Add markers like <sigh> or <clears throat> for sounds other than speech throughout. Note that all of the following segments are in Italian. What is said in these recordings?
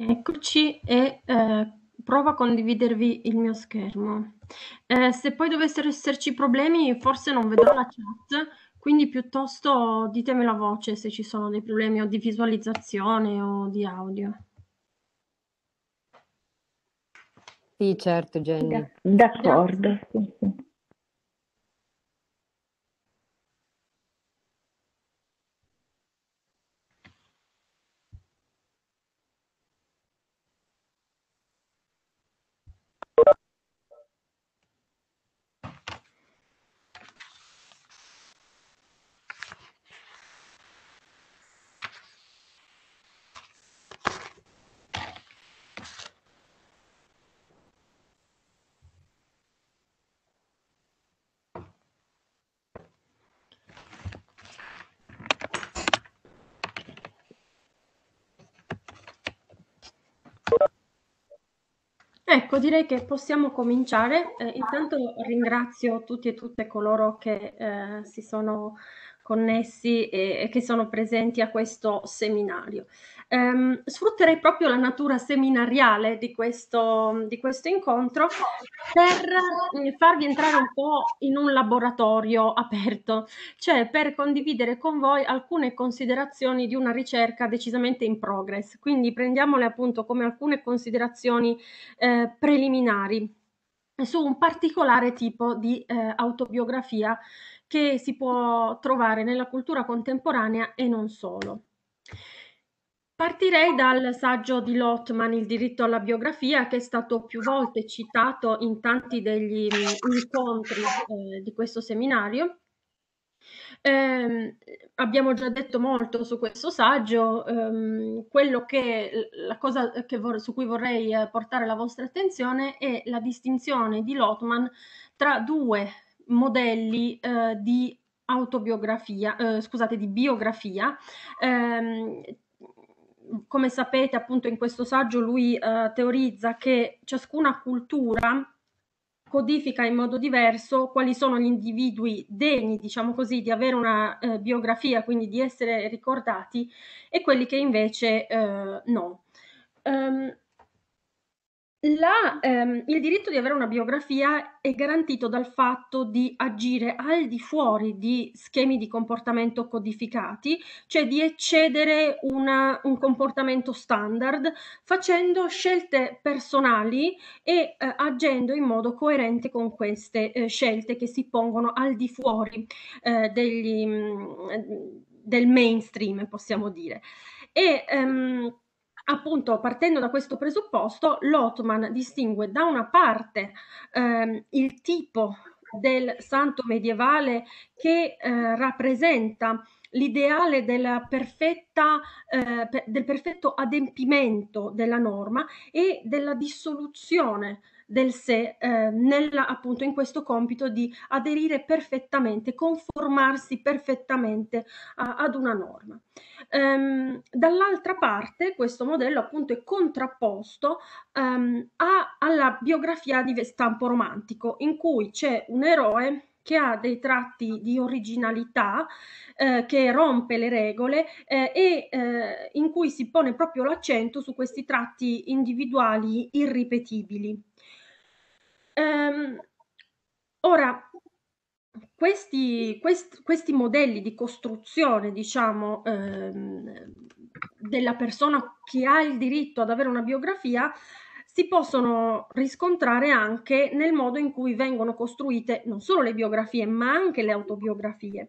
Eccoci e eh, provo a condividervi il mio schermo. Eh, se poi dovessero esserci problemi, forse non vedrò la chat, quindi piuttosto ditemi la voce se ci sono dei problemi o di visualizzazione o di audio. Sì, certo, Jenny. Da, d'accordo. Ecco, direi che possiamo cominciare. Eh, intanto ringrazio tutti e tutte coloro che eh, si sono connessi e, che sono presenti a questo seminario. Ehm, sfrutterei proprio la natura seminariale di questo, di questo incontro per eh, farvi entrare un po' in un laboratorio aperto, cioè per condividere con voi alcune considerazioni di una ricerca decisamente in progress. Quindi prendiamole appunto come alcune considerazioni eh, preliminari su un particolare tipo di eh, autobiografia che si può trovare nella cultura contemporanea e non solo. Partirei dal saggio di Lottman, Il diritto alla biografia, che è stato più volte citato in tanti degli mm, incontri eh, di questo seminario. Eh, abbiamo già detto molto su questo saggio, ehm, quello che, la cosa che su cui vorrei eh, portare la vostra attenzione è la distinzione di Lottman tra due modelli eh, di autobiografia, eh, scusate, di biografia. Ehm, come sapete, appunto, in questo saggio lui eh, teorizza che ciascuna cultura codifica in modo diverso quali sono gli individui degni, diciamo così, di avere una eh, biografia, quindi di essere ricordati, e quelli che invece eh, no. Um, la, ehm, il diritto di avere una biografia è garantito dal fatto di agire al di fuori di schemi di comportamento codificati, cioè di eccedere una, un comportamento standard facendo scelte personali e eh, agendo in modo coerente con queste eh, scelte che si pongono al di fuori eh, degli, mh, mm, del mainstream, possiamo dire. E, ehm, appunto partendo da questo presupposto, Lotman distingue da una parte ehm, il tipo del santo medievale che eh, rappresenta l'ideale perfetta, eh, del perfetto adempimento della norma e della dissoluzione del sé eh, nella, appunto in questo compito di aderire perfettamente, conformarsi perfettamente a, ad una norma. Ehm, dall'altra parte questo modello appunto è contrapposto ehm, a, alla biografia di stampo romantico in cui c'è un eroe che ha dei tratti di originalità, eh, che rompe le regole eh, e eh, in cui si pone proprio l'accento su questi tratti individuali irripetibili. Ehm, ora, questi, quest, questi modelli di costruzione, diciamo, ehm, della persona che ha il diritto ad avere una biografia si possono riscontrare anche nel modo in cui vengono costruite non solo le biografie, ma anche le autobiografie.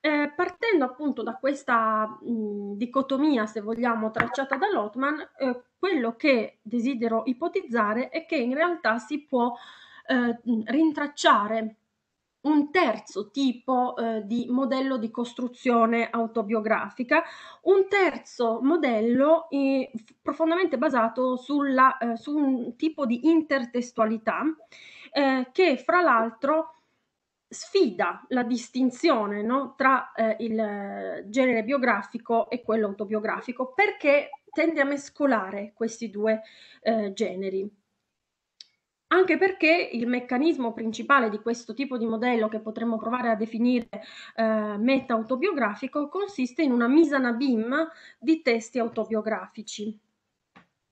Eh, partendo appunto da questa mh, dicotomia, se vogliamo, tracciata da Lotman, eh, quello che desidero ipotizzare è che in realtà si può eh, rintracciare un terzo tipo eh, di modello di costruzione autobiografica, un terzo modello eh, profondamente basato sulla, eh, su un tipo di intertestualità eh, che fra l'altro sfida la distinzione no, tra eh, il genere biografico e quello autobiografico perché tende a mescolare questi due eh, generi anche perché il meccanismo principale di questo tipo di modello che potremmo provare a definire eh, meta-autobiografico consiste in una misana bim di testi autobiografici.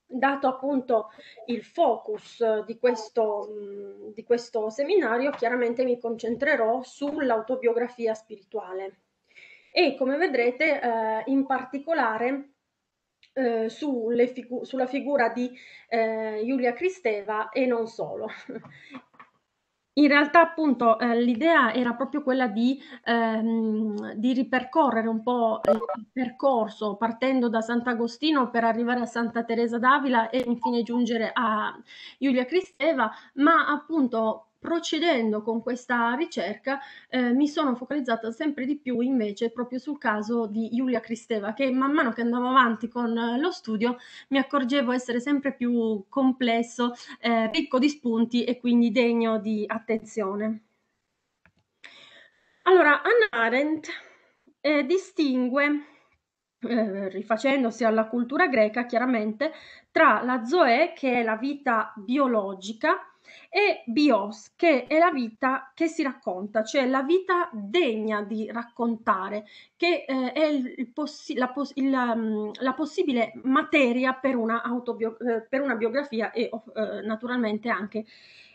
Dato appunto il focus di questo, mm, di questo seminario, chiaramente mi concentrerò sull'autobiografia spirituale e come vedrete eh, in particolare eh, figu- sulla figura di eh, Giulia Cristeva e non solo. <laughs> In realtà appunto eh, l'idea era proprio quella di, ehm, di, ripercorrere un po' il percorso partendo da Sant'Agostino per arrivare a Santa Teresa d'Avila e infine giungere a Giulia Cristeva, ma appunto procedendo con questa ricerca eh, mi sono focalizzata sempre di più invece proprio sul caso di Giulia Cristeva che man mano che andavo avanti con eh, lo studio mi accorgevo essere sempre più complesso, eh, ricco di spunti e quindi degno di attenzione. Allora, Anna Arendt eh, distingue eh, rifacendosi alla cultura greca chiaramente, tra la zoe, che è la vita biologica, e bios, che è la vita che si racconta, cioè la vita degna di raccontare, che eh, è il possi- la, pos- il, la, mm, la, possibile materia per una, autobio- eh, per una biografia e eh, naturalmente anche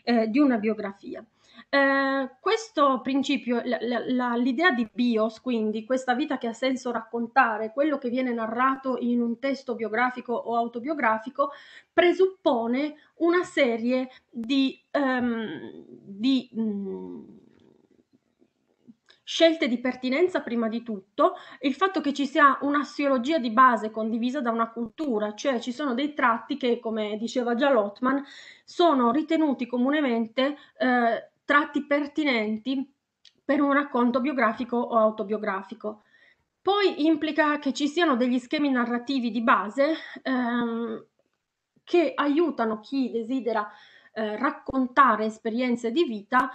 eh, di una biografia. Eh, questo principio, la, la, l'idea di bios, quindi questa vita che ha senso raccontare, quello che viene narrato in un testo biografico o autobiografico, presuppone una serie di, um, di mh, mm, scelte di pertinenza prima di tutto, il fatto che ci sia un'assiologia di base condivisa da una cultura, cioè ci sono dei tratti che, come diceva già Lotman, sono ritenuti comunemente eh, tratti pertinenti per un racconto biografico o autobiografico. Poi implica che ci siano degli schemi narrativi di base ehm, che aiutano chi desidera eh, raccontare esperienze di vita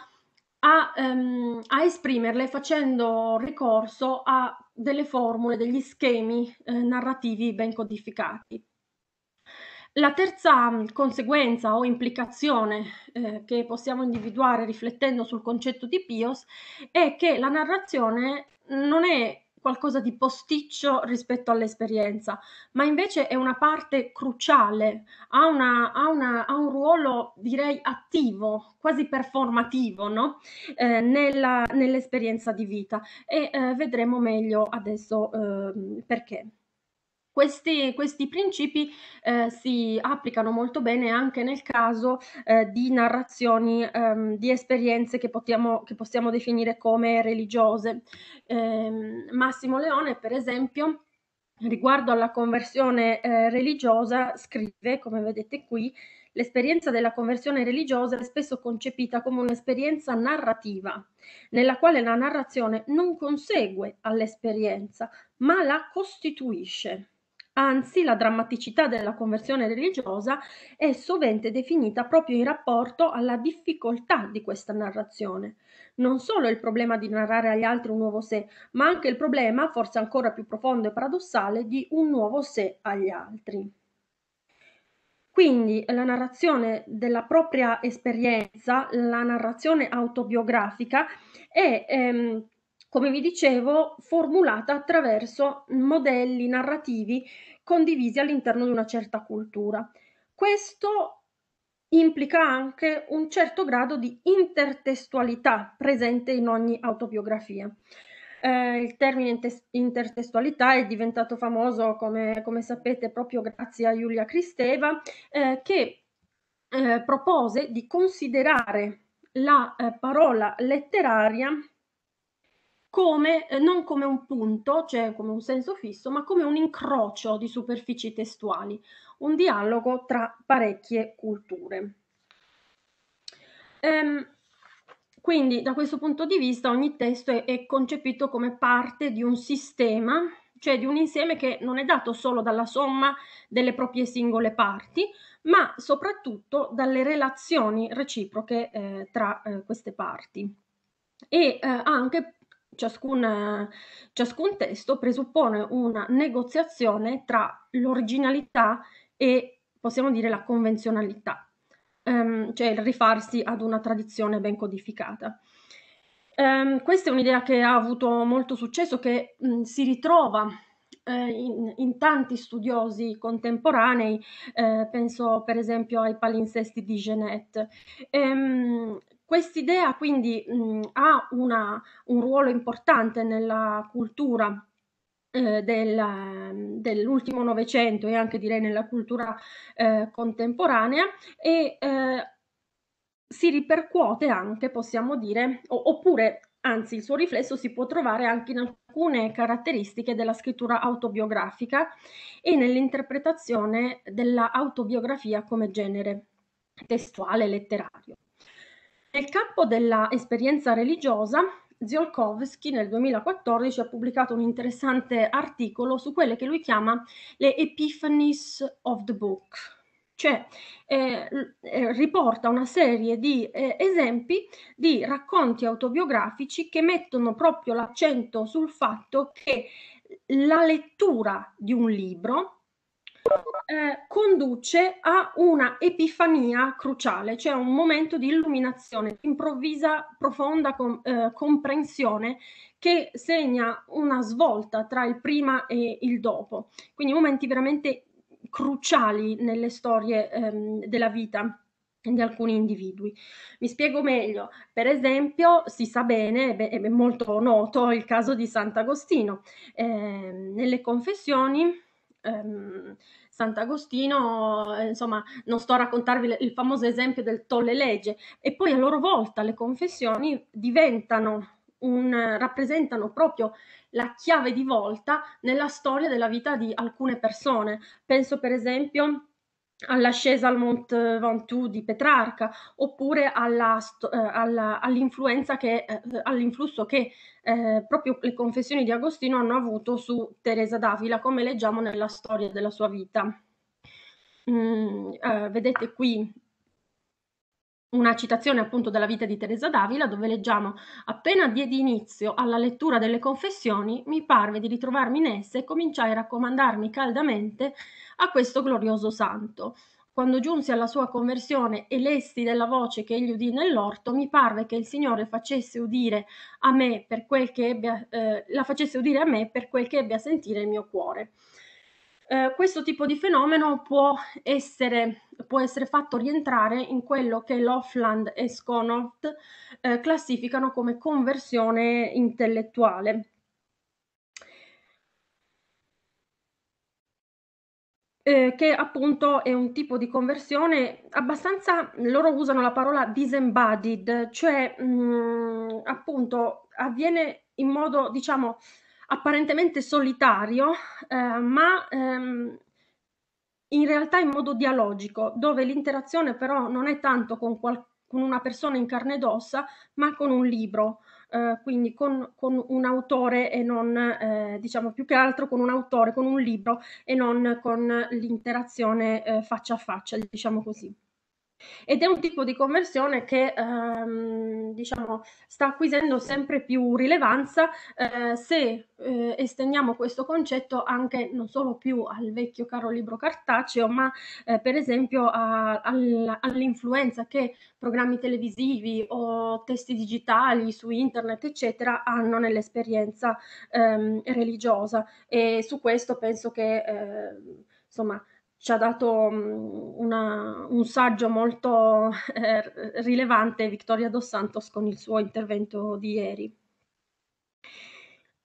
a, ehm, a, esprimerle facendo ricorso a delle formule, degli schemi eh, narrativi ben codificati. La terza mm, conseguenza o implicazione eh, che possiamo individuare riflettendo sul concetto di Pios è che la narrazione non è qualcosa di posticcio rispetto all'esperienza, ma invece è una parte cruciale, ha, una, ha, una, ha un ruolo direi attivo, quasi performativo no? eh, nella, nell'esperienza di vita e eh, vedremo meglio adesso ehm, perché. Questi, questi principi eh, si applicano molto bene anche nel caso eh, di narrazioni ehm, di esperienze che, potiamo, che, possiamo definire come religiose. Eh, Massimo Leone, per esempio, riguardo alla conversione eh, religiosa, scrive, come vedete qui, L'esperienza della conversione religiosa è spesso concepita come un'esperienza narrativa, nella quale la narrazione non consegue all'esperienza, ma la costituisce. Anzi, la drammaticità della conversione religiosa è sovente definita proprio in rapporto alla difficoltà di questa narrazione. Non solo il problema di narrare agli altri un nuovo sé, ma anche il problema, forse ancora più profondo e paradossale, di un nuovo sé agli altri. Quindi la narrazione della propria esperienza, la narrazione autobiografica, è ehm, come vi dicevo, formulata attraverso modelli narrativi condivisi all'interno di una certa cultura. Questo implica anche un certo grado di intertestualità presente in ogni autobiografia. Eh, il termine intertestualità è diventato famoso, come, come sapete, proprio grazie a Giulia Cristeva, eh, che eh, propose di considerare la eh, parola letteraria come, eh, non come un punto, cioè come un senso fisso, ma come un incrocio di superfici testuali, un dialogo tra parecchie culture. Ehm, quindi da questo punto di vista ogni testo è, è concepito come parte di un sistema, cioè di un insieme che non è dato solo dalla somma delle proprie singole parti, ma soprattutto dalle relazioni reciproche eh, tra eh, queste parti e eh, anche Ciascun, ciascun testo presuppone una negoziazione tra l'originalità e, possiamo dire, la convenzionalità, um, cioè il rifarsi ad una tradizione ben codificata. Um, questa è un'idea che ha avuto molto successo, che mh, si ritrova eh, in, in, tanti studiosi contemporanei, eh, penso per esempio ai palinsesti di Genet, ehm, Quest'idea quindi mh, mm, ha una, un ruolo importante nella cultura eh, del, dell'ultimo Novecento e anche direi nella cultura eh, contemporanea e eh, si ripercuote anche, possiamo dire, o, oppure anzi il suo riflesso si può trovare anche in alcune caratteristiche della scrittura autobiografica e nell'interpretazione dell'autobiografia come genere testuale letterario. Nel campo dell'esperienza religiosa, Ziolkowski nel 2014 ha pubblicato un interessante articolo su quelle che lui chiama le epiphanies of the book, cioè eh, eh, riporta una serie di eh, esempi di racconti autobiografici che mettono proprio l'accento sul fatto che la lettura di un libro eh, conduce a una epifania cruciale, cioè un momento di illuminazione, improvvisa, profonda com- eh, comprensione che segna una svolta tra il prima e il dopo. Quindi momenti veramente cruciali nelle storie ehm, della vita di alcuni individui. Mi spiego meglio, per esempio si sa bene, è molto noto il caso di Sant'Agostino, eh, nelle confessioni ehm, Sant'Agostino, eh, insomma, non sto a raccontarvi il famoso esempio del tolle legge, e poi a loro volta le confessioni diventano un, rappresentano proprio la chiave di volta nella storia della vita di alcune persone. Penso per esempio all'ascesa al Mont Ventoux di Petrarca oppure alla, eh, alla, all'influenza che, eh, all'influsso che eh, proprio le confessioni di Agostino hanno avuto su Teresa d'Avila come leggiamo nella storia della sua vita. Mm, eh, vedete qui una citazione appunto della vita di Teresa d'Avila dove leggiamo appena diedi inizio alla lettura delle confessioni mi parve di ritrovarmi in esse e cominciai a raccomandarmi caldamente a questo glorioso santo quando giunsi alla sua conversione e lessi della voce che egli udì nell'orto, mi parve che il Signore facesse udire a me per quel che ebbe, eh, la facesse udire a me per quel che ebbe a sentire il mio cuore eh, questo tipo di fenomeno può essere, può essere, fatto rientrare in quello che Lofland e Sconort eh, classificano come conversione intellettuale. Eh, che appunto è un tipo di conversione abbastanza, loro usano la parola disembodied, cioè mh, mm, appunto avviene in modo diciamo apparentemente solitario, eh, ma ehm, in realtà in modo dialogico, dove l'interazione però non è tanto con, qual- con una persona in carne ed ossa, ma con un libro, eh, quindi con, con, un autore e non, eh, diciamo più che altro con un autore, con un libro e non con l'interazione eh, faccia a faccia, diciamo così. Ed è un tipo di conversione che ehm, diciamo, sta acquisendo sempre più rilevanza eh, se eh, estendiamo questo concetto anche non solo più al vecchio caro libro cartaceo, ma eh, per esempio a, a, all'influenza che programmi televisivi o testi digitali su internet, eccetera, hanno nell'esperienza ehm, religiosa. E su questo penso che ehm, insomma ci ha dato mm, una, un saggio molto <laughs> eh, rilevante Vittoria Dos Santos con il suo intervento di ieri.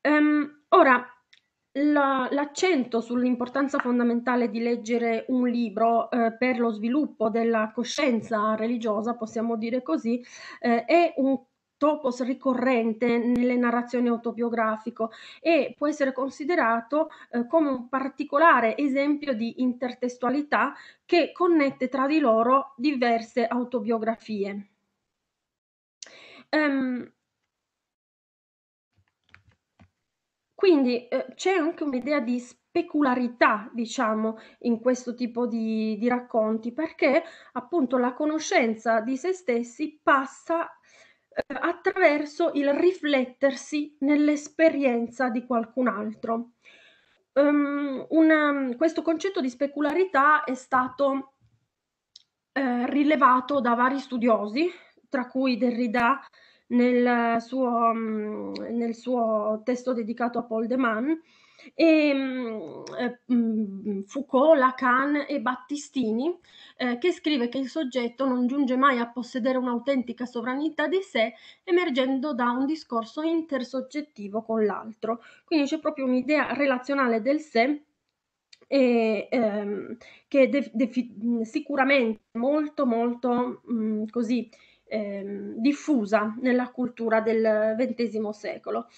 Um, ora, la, l'accento sull'importanza fondamentale di leggere un libro eh, per lo sviluppo della coscienza religiosa, possiamo dire così, eh, è un topos ricorrente nelle narrazioni autobiografiche e può essere considerato eh, come un particolare esempio di intertestualità che connette tra di loro diverse autobiografie. Um, quindi eh, c'è anche un'idea di specularità, diciamo, in questo tipo di, di racconti, perché appunto la conoscenza di se stessi passa attraverso il riflettersi nell'esperienza di qualcun altro. Um, ehm, una, questo concetto di specularità è stato eh, rilevato da vari studiosi, tra cui Derrida nel suo, mm, nel suo testo dedicato a Paul de Man, e, mh, mm, eh, mm, Foucault, Lacan e Battistini, eh, che scrive che il soggetto non giunge mai a possedere un'autentica sovranità di sé emergendo da un discorso intersoggettivo con l'altro. Quindi c'è proprio un'idea relazionale del sé e, ehm, che de- de- mm, sicuramente molto molto mh, così ehm, diffusa nella cultura del XX secolo.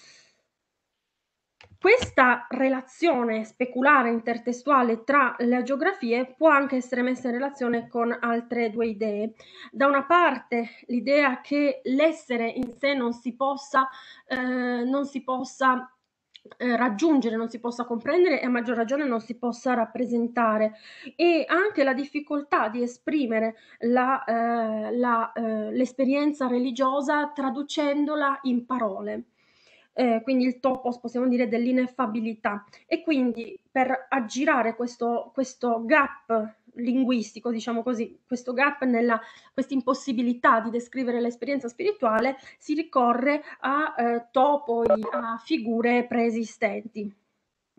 Questa relazione speculare intertestuale tra le geografie può anche essere messa in relazione con altre due idee. Da una parte l'idea che l'essere in sé non si possa, eh, non si possa eh, raggiungere, non si possa comprendere e a maggior ragione non si possa rappresentare e anche la difficoltà di esprimere la, eh, la, eh, l'esperienza religiosa traducendola in parole eh, quindi il topos possiamo dire dell'ineffabilità e quindi per aggirare questo, questo gap linguistico, diciamo così, questo gap nella questa impossibilità di descrivere l'esperienza spirituale si ricorre a eh, topoi, a figure preesistenti.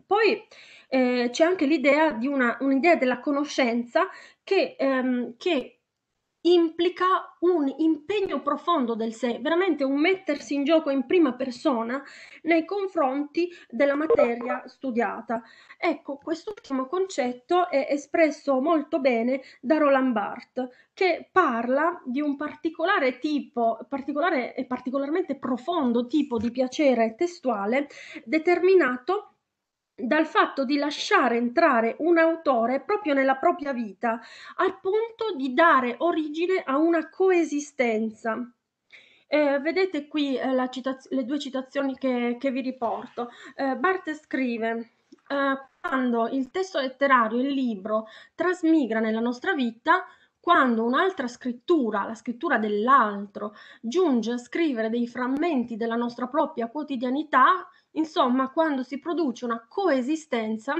Poi eh, c'è anche l'idea di una, un'idea della conoscenza che, ehm, che implica un impegno profondo del sé, veramente un mettersi in gioco in prima persona nei confronti della materia studiata. Ecco, quest'ultimo concetto è espresso molto bene da Roland Barthes, che parla di un particolare tipo, particolare e particolarmente profondo tipo di piacere testuale determinato dal fatto di lasciare entrare un autore proprio nella propria vita, al punto di dare origine a una coesistenza. Eh, vedete qui eh, citaz- le due citazioni che, che vi riporto. Eh, Barthes scrive, eh, quando il testo letterario, il libro, trasmigra nella nostra vita, quando un'altra scrittura, la scrittura dell'altro, giunge a scrivere dei frammenti della nostra propria quotidianità, Insomma, quando si produce una coesistenza,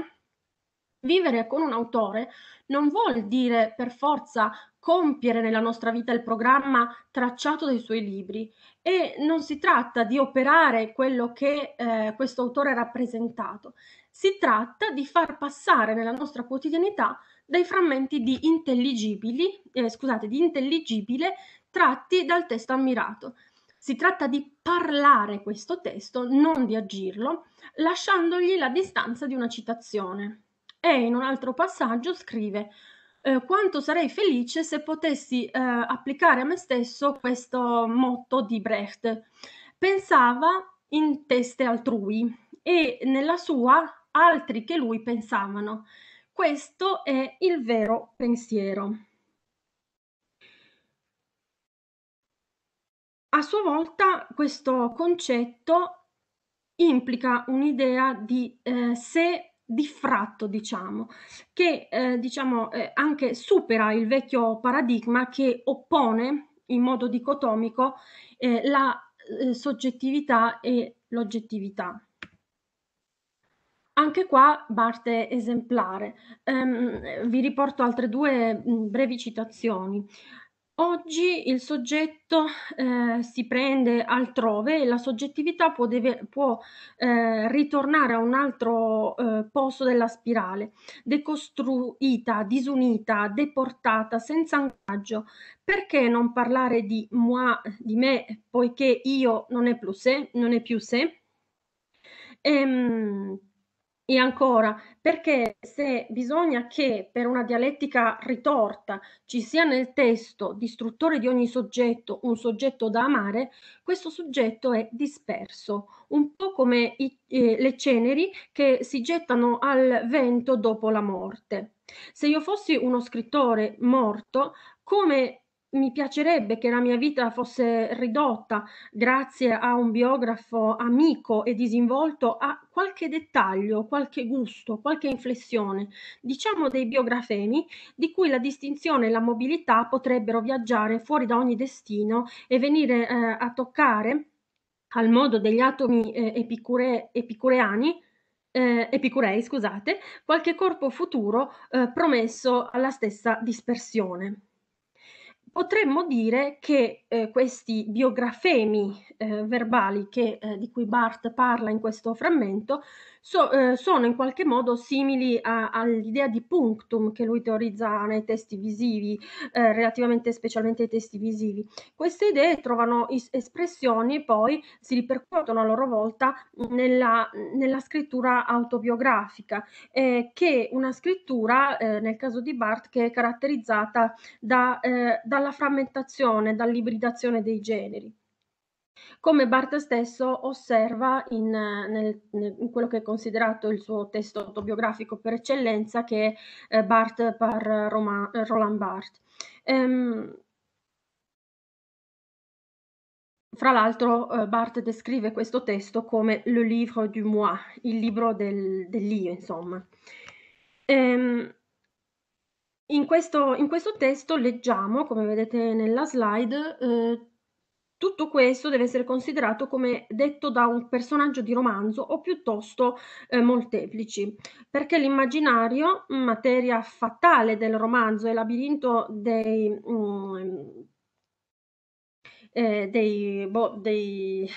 vivere con un autore non vuol dire per forza compiere nella nostra vita il programma tracciato dai suoi libri e non si tratta di operare quello che eh, questo autore ha rappresentato, si tratta di far passare nella nostra quotidianità dei frammenti di intelligibili, eh, scusate, di intelligibile tratti dal testo ammirato. Si tratta di parlare questo testo, non di agirlo, lasciandogli la distanza di una citazione. E in un altro passaggio scrive eh, quanto sarei felice se potessi eh, applicare a me stesso questo motto di Brecht. Pensava in teste altrui e nella sua altri che lui pensavano. Questo è il vero pensiero. a sua volta questo concetto implica un'idea di eh, sé diffratto, diciamo, che eh, diciamo, eh, anche supera il vecchio paradigma che oppone in modo dicotomico eh, la eh, soggettività e l'oggettività. Anche qua Barthes è esemplare. Um, vi riporto altre due mh, brevi citazioni. Oggi il soggetto eh, si prende altrove e la soggettività può, deve, può eh, ritornare a un altro eh, posto della spirale, decostruita, disunita, deportata, senza ancoraggio. Perché non parlare di moi, di me, poiché io non è, plus, non è più sé? Ehm, e ancora, perché se bisogna che per una dialettica ritorta ci sia nel testo distruttore di ogni soggetto un soggetto da amare, questo soggetto è disperso, un po' come i, eh, le ceneri che si gettano al vento dopo la morte. Se io fossi uno scrittore morto, come mi piacerebbe che la mia vita fosse ridotta, grazie a un biografo amico e disinvolto, a qualche dettaglio, qualche gusto, qualche inflessione, diciamo dei biografemi, di cui la distinzione e la mobilità potrebbero viaggiare fuori da ogni destino e venire eh, a toccare, al modo degli atomi eh, epicure, epicureani, eh, epicurei, scusate, qualche corpo futuro eh, promesso alla stessa dispersione potremmo dire che eh, questi biografemi eh, verbali che, eh, di cui Barth parla in questo frammento so, eh, sono in qualche modo simili a, all'idea di punctum che lui teorizza nei testi visivi, eh, relativamente specialmente ai testi visivi. Queste idee trovano is- espressioni e poi si ripercuotono a loro volta nella, nella scrittura autobiografica, eh, che è una scrittura, eh, nel caso di Barth, che è caratterizzata da, eh, dalla frammentazione, dall'ibridazione dei generi come Barth stesso osserva in, nel, in, quello che è considerato il suo testo autobiografico per eccellenza, che è eh, Barth par Roman, Roland Barth. Ehm, fra l'altro eh, Barth descrive questo testo come le livre du moi, il libro del, dell'io, insomma. Ehm, in, questo, in questo, testo leggiamo, come vedete nella slide, eh, tutto questo deve essere considerato come detto da un personaggio di romanzo o piuttosto eh, molteplici, perché l'immaginario, materia fatale del romanzo e labirinto dei, um, eh, dei, boh, dei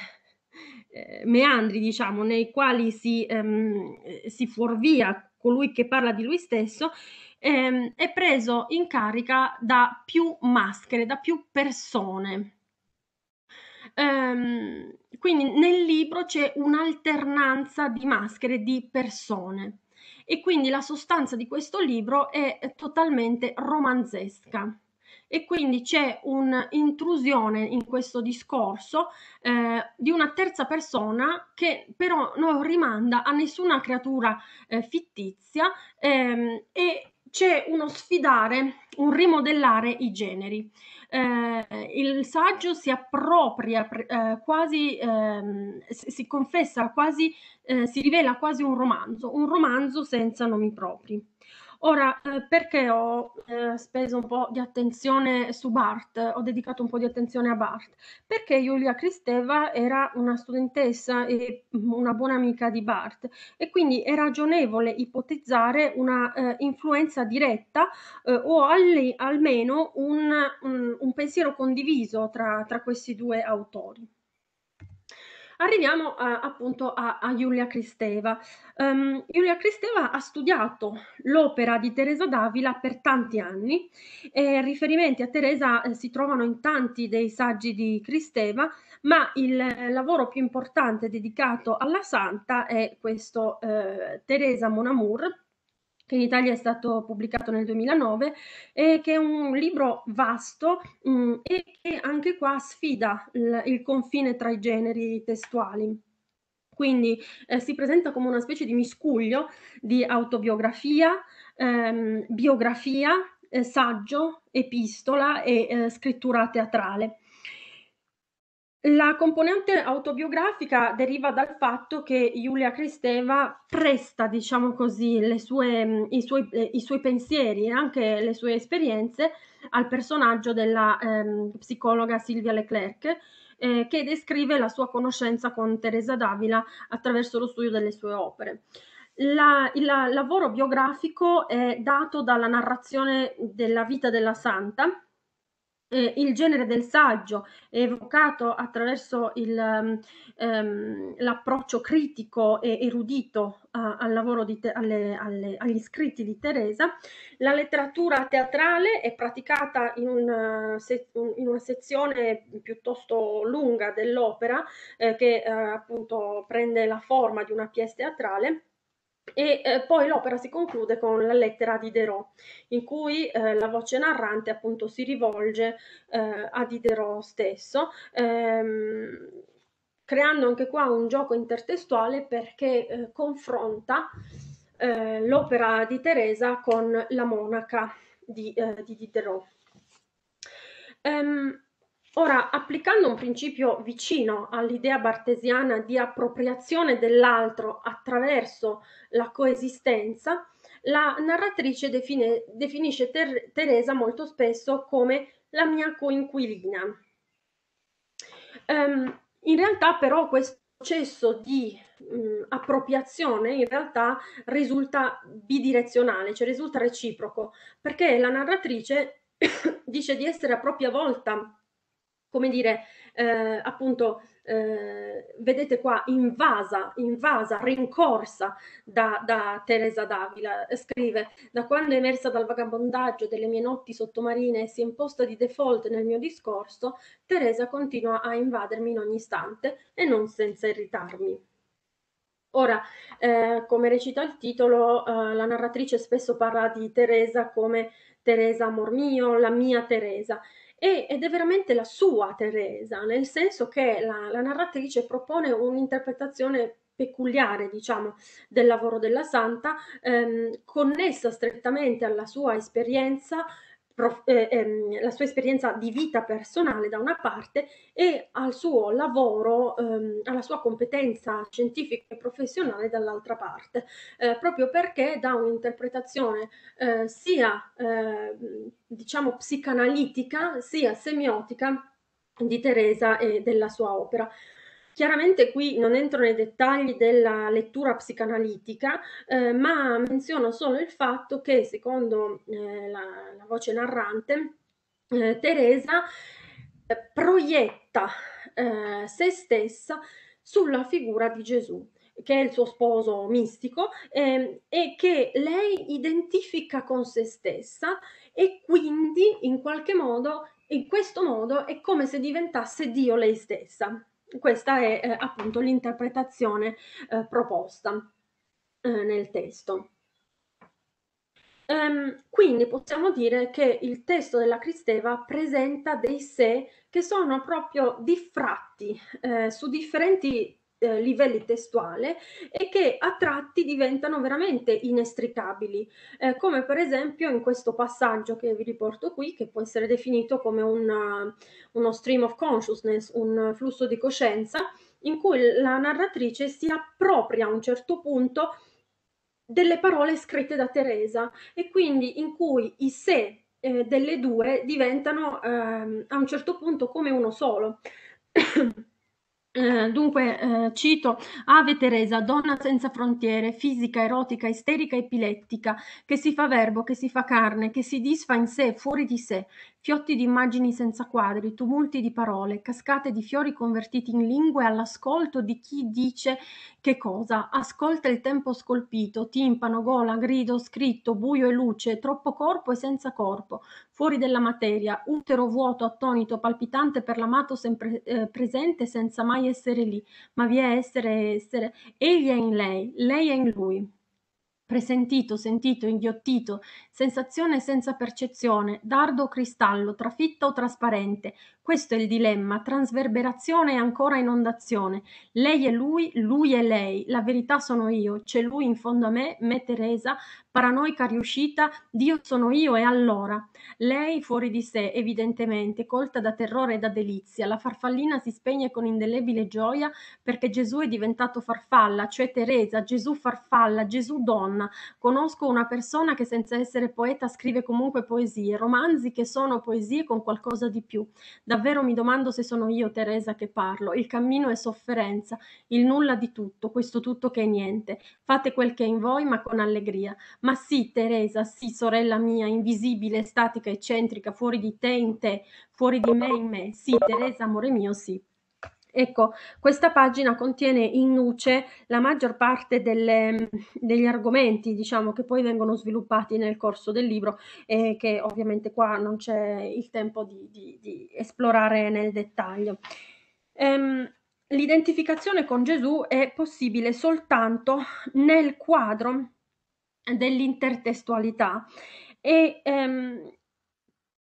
eh, meandri, diciamo, nei quali si, ehm, si fuorvia colui che parla di lui stesso, ehm, è preso in carica da più maschere, da più persone. Ehm, quindi nel libro c'è un'alternanza di maschere di persone e quindi la sostanza di questo libro è totalmente romanzesca e quindi c'è un'intrusione in questo discorso eh, di una terza persona che però non rimanda a nessuna creatura eh, fittizia ehm, e c'è uno sfidare, un rimodellare i generi. Eh, il saggio si appropria eh, quasi, eh, si confessa quasi, eh, si rivela quasi un romanzo, un romanzo senza nomi propri. Ora, eh, perché ho eh, speso un po' di attenzione su Bart, ho dedicato un po' di attenzione a Bart? Perché Giulia Cristeva era una studentessa e una buona amica di Bart e quindi è ragionevole ipotizzare una eh, influenza diretta eh, o alle, almeno un, un, un pensiero condiviso tra, tra questi due autori. Arriviamo a, eh, appunto a, a Giulia Cristeva. Um, Giulia Cristeva ha studiato l'opera di Teresa d'Avila per tanti anni e riferimenti a Teresa eh, si trovano in tanti dei saggi di Cristeva, ma il eh, lavoro più importante dedicato alla santa è questo eh, Teresa Monamur, che in Italia è stato pubblicato nel 2009 e che è un libro vasto mh, mm, e che anche qua sfida il, il confine tra i generi testuali. Quindi eh, si presenta come una specie di miscuglio di autobiografia, ehm, biografia, eh, saggio, epistola e eh, scrittura teatrale. La componente autobiografica deriva dal fatto che Giulia Cristeva presta, diciamo così, sue, mm, i, suoi, eh, i, suoi, pensieri e anche le sue esperienze al personaggio della ehm, psicologa Silvia Leclerc, eh, che descrive la sua conoscenza con Teresa Davila attraverso lo studio delle sue opere. La, il lavoro biografico è dato dalla narrazione della vita della santa, eh, il genere del saggio evocato attraverso il, ehm, ehm, l'approccio critico e erudito eh, al lavoro di te- alle, alle, agli scritti di Teresa, la letteratura teatrale è praticata in una, eh, in una sezione piuttosto lunga dell'opera eh, che eh, appunto prende la forma di una pièce teatrale e eh, poi l'opera si conclude con la lettera di Diderot, in cui eh, la voce narrante appunto si rivolge eh, a Diderot stesso, ehm, creando anche qua un gioco intertestuale perché eh, confronta eh, l'opera di Teresa con la monaca di, eh, di Diderot. Um, ehm, Ora, applicando un principio vicino all'idea bartesiana di appropriazione dell'altro attraverso la coesistenza, la narratrice define, definisce ter, Teresa molto spesso come la mia coinquilina. Um, in realtà però questo processo di mh, mm, appropriazione in realtà risulta bidirezionale, cioè risulta reciproco, perché la narratrice <coughs> dice di essere a propria volta come dire, eh, appunto, eh, vedete qua, invasa, invasa, rincorsa da, da, Teresa Davila, scrive, da quando è emersa dal vagabondaggio delle mie notti sottomarine e si è imposta di default nel mio discorso, Teresa continua a invadermi in ogni istante e non senza irritarmi. Ora, eh, come recita il titolo, eh, la narratrice spesso parla di Teresa come Teresa amor mio, la mia Teresa e, ed è veramente la sua Teresa, nel senso che la, la narratrice propone un'interpretazione peculiare, diciamo, del lavoro della santa, ehm, connessa strettamente alla sua esperienza prof, eh, ehm, la sua esperienza di vita personale da una parte e al suo lavoro, ehm, alla sua competenza scientifica e professionale dall'altra parte, eh, proprio perché dà un'interpretazione eh, sia ehm, diciamo psicanalitica sia semiotica di Teresa e della sua opera. Chiaramente qui non entro nei dettagli della lettura psicanalitica, eh, ma menziono solo il fatto che, secondo eh, la, la, voce narrante, eh, Teresa eh, proietta eh, se stessa sulla figura di Gesù che è il suo sposo mistico, eh, e che lei identifica con se stessa e quindi in qualche modo, in questo modo, è come se diventasse Dio lei stessa. Questa è eh, appunto l'interpretazione eh, proposta eh, nel testo. Um, quindi possiamo dire che il testo della Cristeva presenta dei sé che sono proprio diffratti eh, su differenti eh, livelli testuale e che a tratti diventano veramente inestricabili, eh, come per esempio in questo passaggio che vi riporto qui, che può essere definito come una, eh, uno stream of consciousness, un flusso di coscienza, in cui la narratrice si appropria a un certo punto delle parole scritte da Teresa e quindi in cui i sé eh, delle due diventano ehm, a un certo punto come uno solo. <coughs> Eh, dunque, eh, cito Ave Teresa, donna senza frontiere, fisica, erotica, isterica, epilettica, che si fa verbo, che si fa carne, che si disfa in sé, fuori di sé, fiotti di immagini senza quadri, tumulti di parole, cascate di fiori convertiti in lingue all'ascolto di chi dice che cosa. Ascolta il tempo scolpito, timpano, gola, grido, scritto, buio e luce, troppo corpo e senza corpo, fuori della materia, utero vuoto, attonito, palpitante per l'amato sempre eh, presente senza mai essere lì, ma vi è essere e essere. Egli è in lei, lei è in lui presentito, sentito, inghiottito, sensazione senza percezione, dardo o cristallo, trafitta o trasparente, questo è il dilemma, transverberazione e ancora inondazione. Lei è lui, lui è lei, la verità sono io, c'è lui in fondo a me, me Teresa, paranoica riuscita, Dio sono io e allora. Lei fuori di sé, evidentemente, colta da terrore e da delizia, la farfallina si spegne con indelebile gioia perché Gesù è diventato farfalla, cioè Teresa, Gesù farfalla, Gesù donna. Conosco una persona che senza essere poeta scrive comunque poesie, romanzi che sono poesie con qualcosa di più. Davvero mi domando se sono io, Teresa, che parlo. Il cammino è sofferenza, il nulla di tutto, questo tutto che è niente. Fate quel che è in voi, ma con allegria. Ma sì, Teresa, sì, sorella mia, invisibile, statica, eccentrica, fuori di te in te, fuori di me in me. Sì, Teresa, amore mio, sì. Ecco, questa pagina contiene in nuce la maggior parte delle, degli argomenti, diciamo, che poi vengono sviluppati nel corso del libro e che ovviamente qua non c'è il tempo di, di, di esplorare nel dettaglio. Ehm, l'identificazione con Gesù è possibile soltanto nel quadro dell'intertestualità e ehm,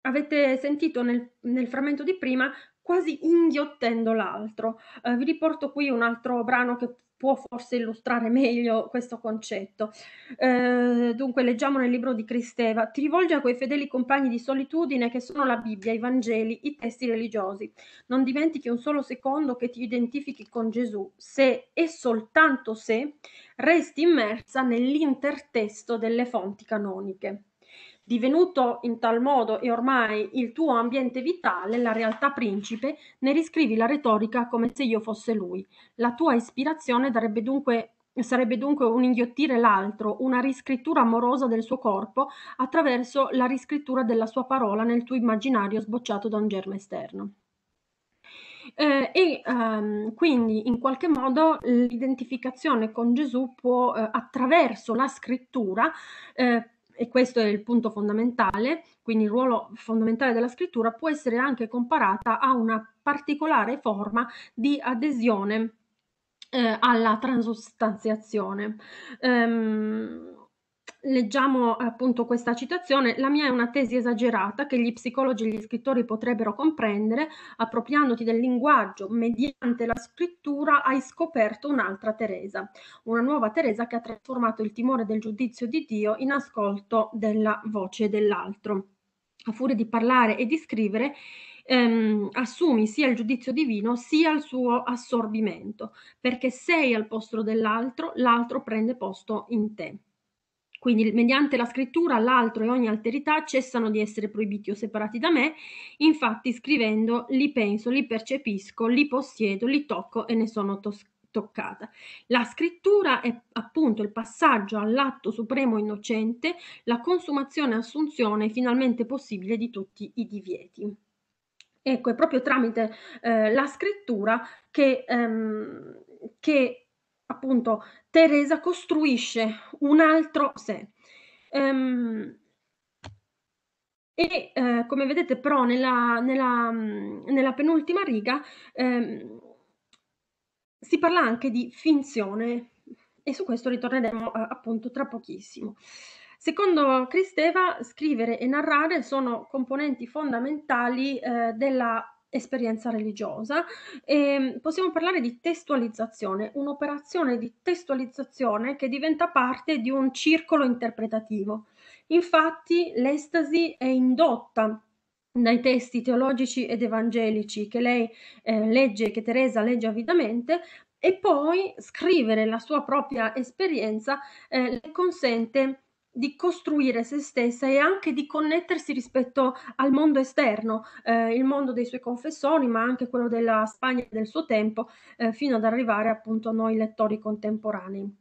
avete sentito nel, nel, frammento di prima quasi inghiottendo l'altro. Eh, vi riporto qui un altro brano che può forse illustrare meglio questo concetto. Eh, dunque, leggiamo nel libro di Cristeva: Ti rivolge a quei fedeli compagni di solitudine che sono la Bibbia, i Vangeli, i testi religiosi. Non dimentichi un solo secondo che ti identifichi con Gesù, se e soltanto se resti immersa nell'intertesto delle fonti canoniche. Divenuto in tal modo e ormai il tuo ambiente vitale, la realtà principe, ne riscrivi la retorica come se io fosse lui. La tua ispirazione darebbe dunque sarebbe dunque un inghiottire l'altro, una riscrittura amorosa del suo corpo attraverso la riscrittura della sua parola nel tuo immaginario sbocciato da un germe esterno. Eh, e ehm, quindi in qualche modo l'identificazione con Gesù può eh, attraverso la scrittura eh, e questo è il punto fondamentale, quindi il ruolo fondamentale della scrittura può essere anche comparata a una particolare forma di adesione eh, alla transustanziazione. Um, ehm, Leggiamo appunto questa citazione, la mia è una tesi esagerata che gli psicologi e gli scrittori potrebbero comprendere, appropriandoti del linguaggio mediante la scrittura hai scoperto un'altra Teresa, una nuova Teresa che ha trasformato il timore del giudizio di Dio in ascolto della voce dell'altro. A furia di parlare e di scrivere, ehm, assumi sia il giudizio divino sia il suo assorbimento, perché sei al posto dell'altro, l'altro prende posto in te. Quindi mediante la scrittura l'altro e ogni alterità cessano di essere proibiti o separati da me, infatti scrivendo li penso, li percepisco, li possiedo, li tocco e ne sono toscano toccata. La scrittura è appunto il passaggio all'atto supremo innocente, la consumazione e assunzione finalmente possibile di tutti i divieti. Ecco, è proprio tramite eh, la scrittura che, ehm, che appunto Teresa costruisce un altro sé. Um, e eh, come vedete però nella, nella, nella penultima riga ehm, si parla anche di finzione e su questo ritorneremo eh, appunto tra pochissimo. Secondo Cristeva, scrivere e narrare sono componenti fondamentali eh, della esperienza religiosa. E ehm, possiamo parlare di testualizzazione, un'operazione di testualizzazione che diventa parte di un circolo interpretativo. Infatti l'estasi è indotta dai testi teologici ed evangelici che lei eh, legge, che Teresa legge avidamente, e poi scrivere la sua propria esperienza eh, le consente di costruire se stessa e anche di connettersi rispetto al mondo esterno, eh, il mondo dei suoi confessori, ma anche quello della Spagna del suo tempo, eh, fino ad arrivare appunto a noi lettori contemporanei.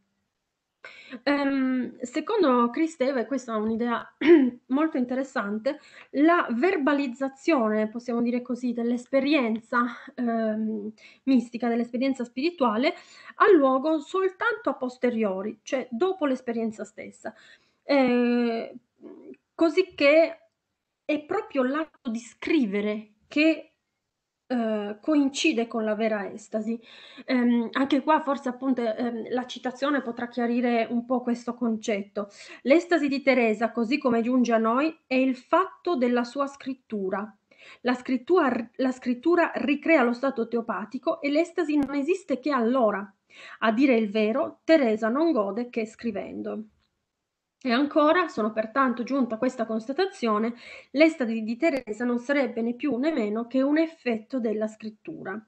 Um, secondo Cristeva, e questa è un'idea <clears throat> molto interessante, la verbalizzazione, possiamo dire così, dell'esperienza um, mistica, dell'esperienza spirituale, ha luogo soltanto a posteriori, cioè dopo l'esperienza stessa eh, cosicché è proprio l'atto di scrivere che eh, coincide con la vera estasi. Ehm, anche qua forse appunto ehm, la citazione potrà chiarire un po' questo concetto. L'estasi di Teresa, così come giunge a noi, è il fatto della sua scrittura, la scrittura, la scrittura, ricrea lo stato teopatico e l'estasi non esiste che allora. A dire il vero, Teresa non gode che scrivendo. E ancora, sono pertanto giunta a questa constatazione, l'estasi di Teresa non sarebbe né più né meno che un effetto della scrittura.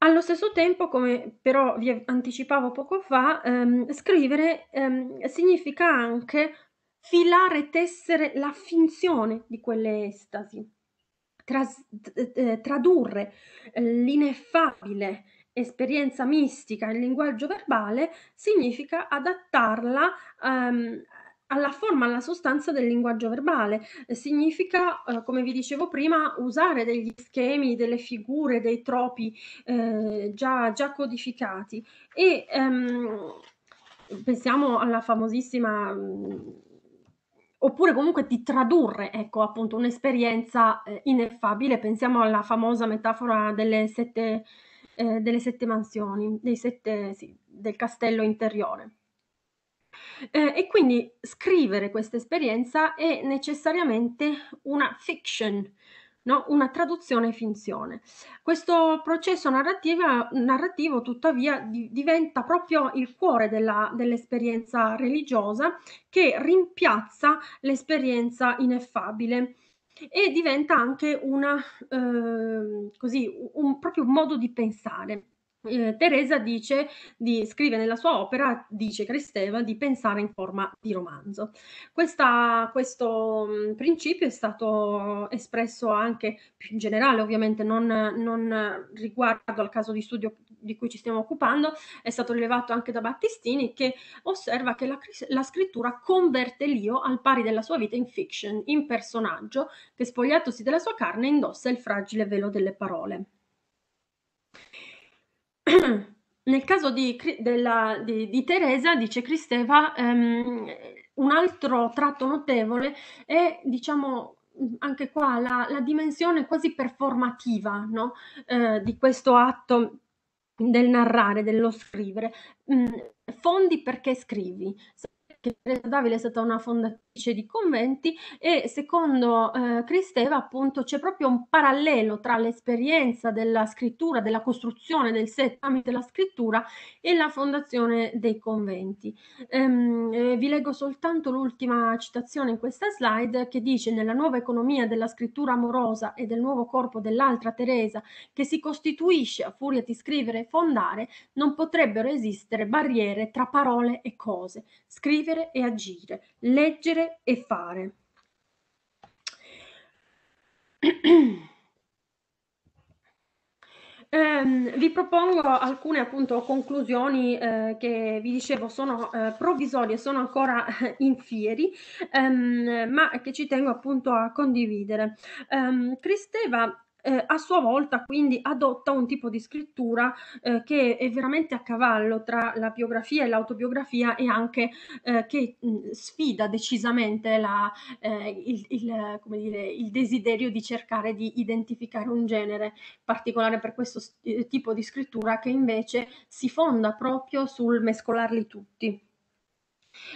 Allo stesso tempo, come però vi anticipavo poco fa, ehm, scrivere ehm, significa anche filare e tessere la finzione di quelle estasi, tras- eh, tradurre l'ineffabile esperienza mistica in linguaggio verbale significa adattarla um, alla forma, alla sostanza del linguaggio verbale. Significa, eh, come vi dicevo prima, usare degli schemi, delle figure, dei tropi eh, già, già, codificati. E ehm, pensiamo alla famosissima. Mm, oppure comunque di tradurre, ecco appunto un'esperienza eh, ineffabile. Pensiamo alla famosa metafora delle sette eh, delle sette mansioni, sette, sì, del castello interiore. Eh, e quindi scrivere questa esperienza è necessariamente una fiction, no? una traduzione finzione. Questo processo narrativo tuttavia di, diventa proprio il cuore della, dell'esperienza religiosa che rimpiazza l'esperienza ineffabile e diventa anche una, eh, così, un proprio modo di pensare eh, Teresa dice di, scrive nella sua opera, dice Cristeva, di pensare in forma di romanzo. Questa, questo mm, principio è stato espresso anche più in generale, ovviamente non, non, riguardo al caso di studio di cui ci stiamo occupando, è stato rilevato anche da Battistini che osserva che la, la scrittura converte Lio al pari della sua vita in fiction, in personaggio che spogliatosi della sua carne indossa il fragile velo delle parole. Nel caso di, della, di, di Teresa, dice Cristeva, ehm, un altro tratto notevole è, diciamo, anche qua la, la dimensione quasi performativa no? eh, di questo atto del narrare, dello scrivere. Mm, fondi perché scrivi che Teresa Davile è stata una fondatrice di conventi e secondo eh, Cristeva appunto c'è proprio un parallelo tra l'esperienza della scrittura, della costruzione del sé tramite la scrittura e la fondazione dei conventi. Ehm, eh, vi leggo soltanto l'ultima citazione in questa slide che dice nella nuova economia della scrittura amorosa e del nuovo corpo dell'altra Teresa che si costituisce a furia di scrivere e fondare non potrebbero esistere barriere tra parole e cose. Scrivere vivere e agire, leggere e fare. Um, <clears throat> vi propongo alcune appunto conclusioni eh, che vi dicevo sono eh, provvisorie, sono ancora eh, in fieri, um, ma che ci tengo appunto a condividere. Um, Cristeva eh, a sua volta quindi adotta un tipo di scrittura eh, che è veramente a cavallo tra la biografia e l'autobiografia e anche eh, che mh, mm, sfida decisamente la, eh, il, il, dire, il, desiderio di cercare di identificare un genere particolare per questo st- eh, tipo di scrittura che invece si fonda proprio sul mescolarli tutti.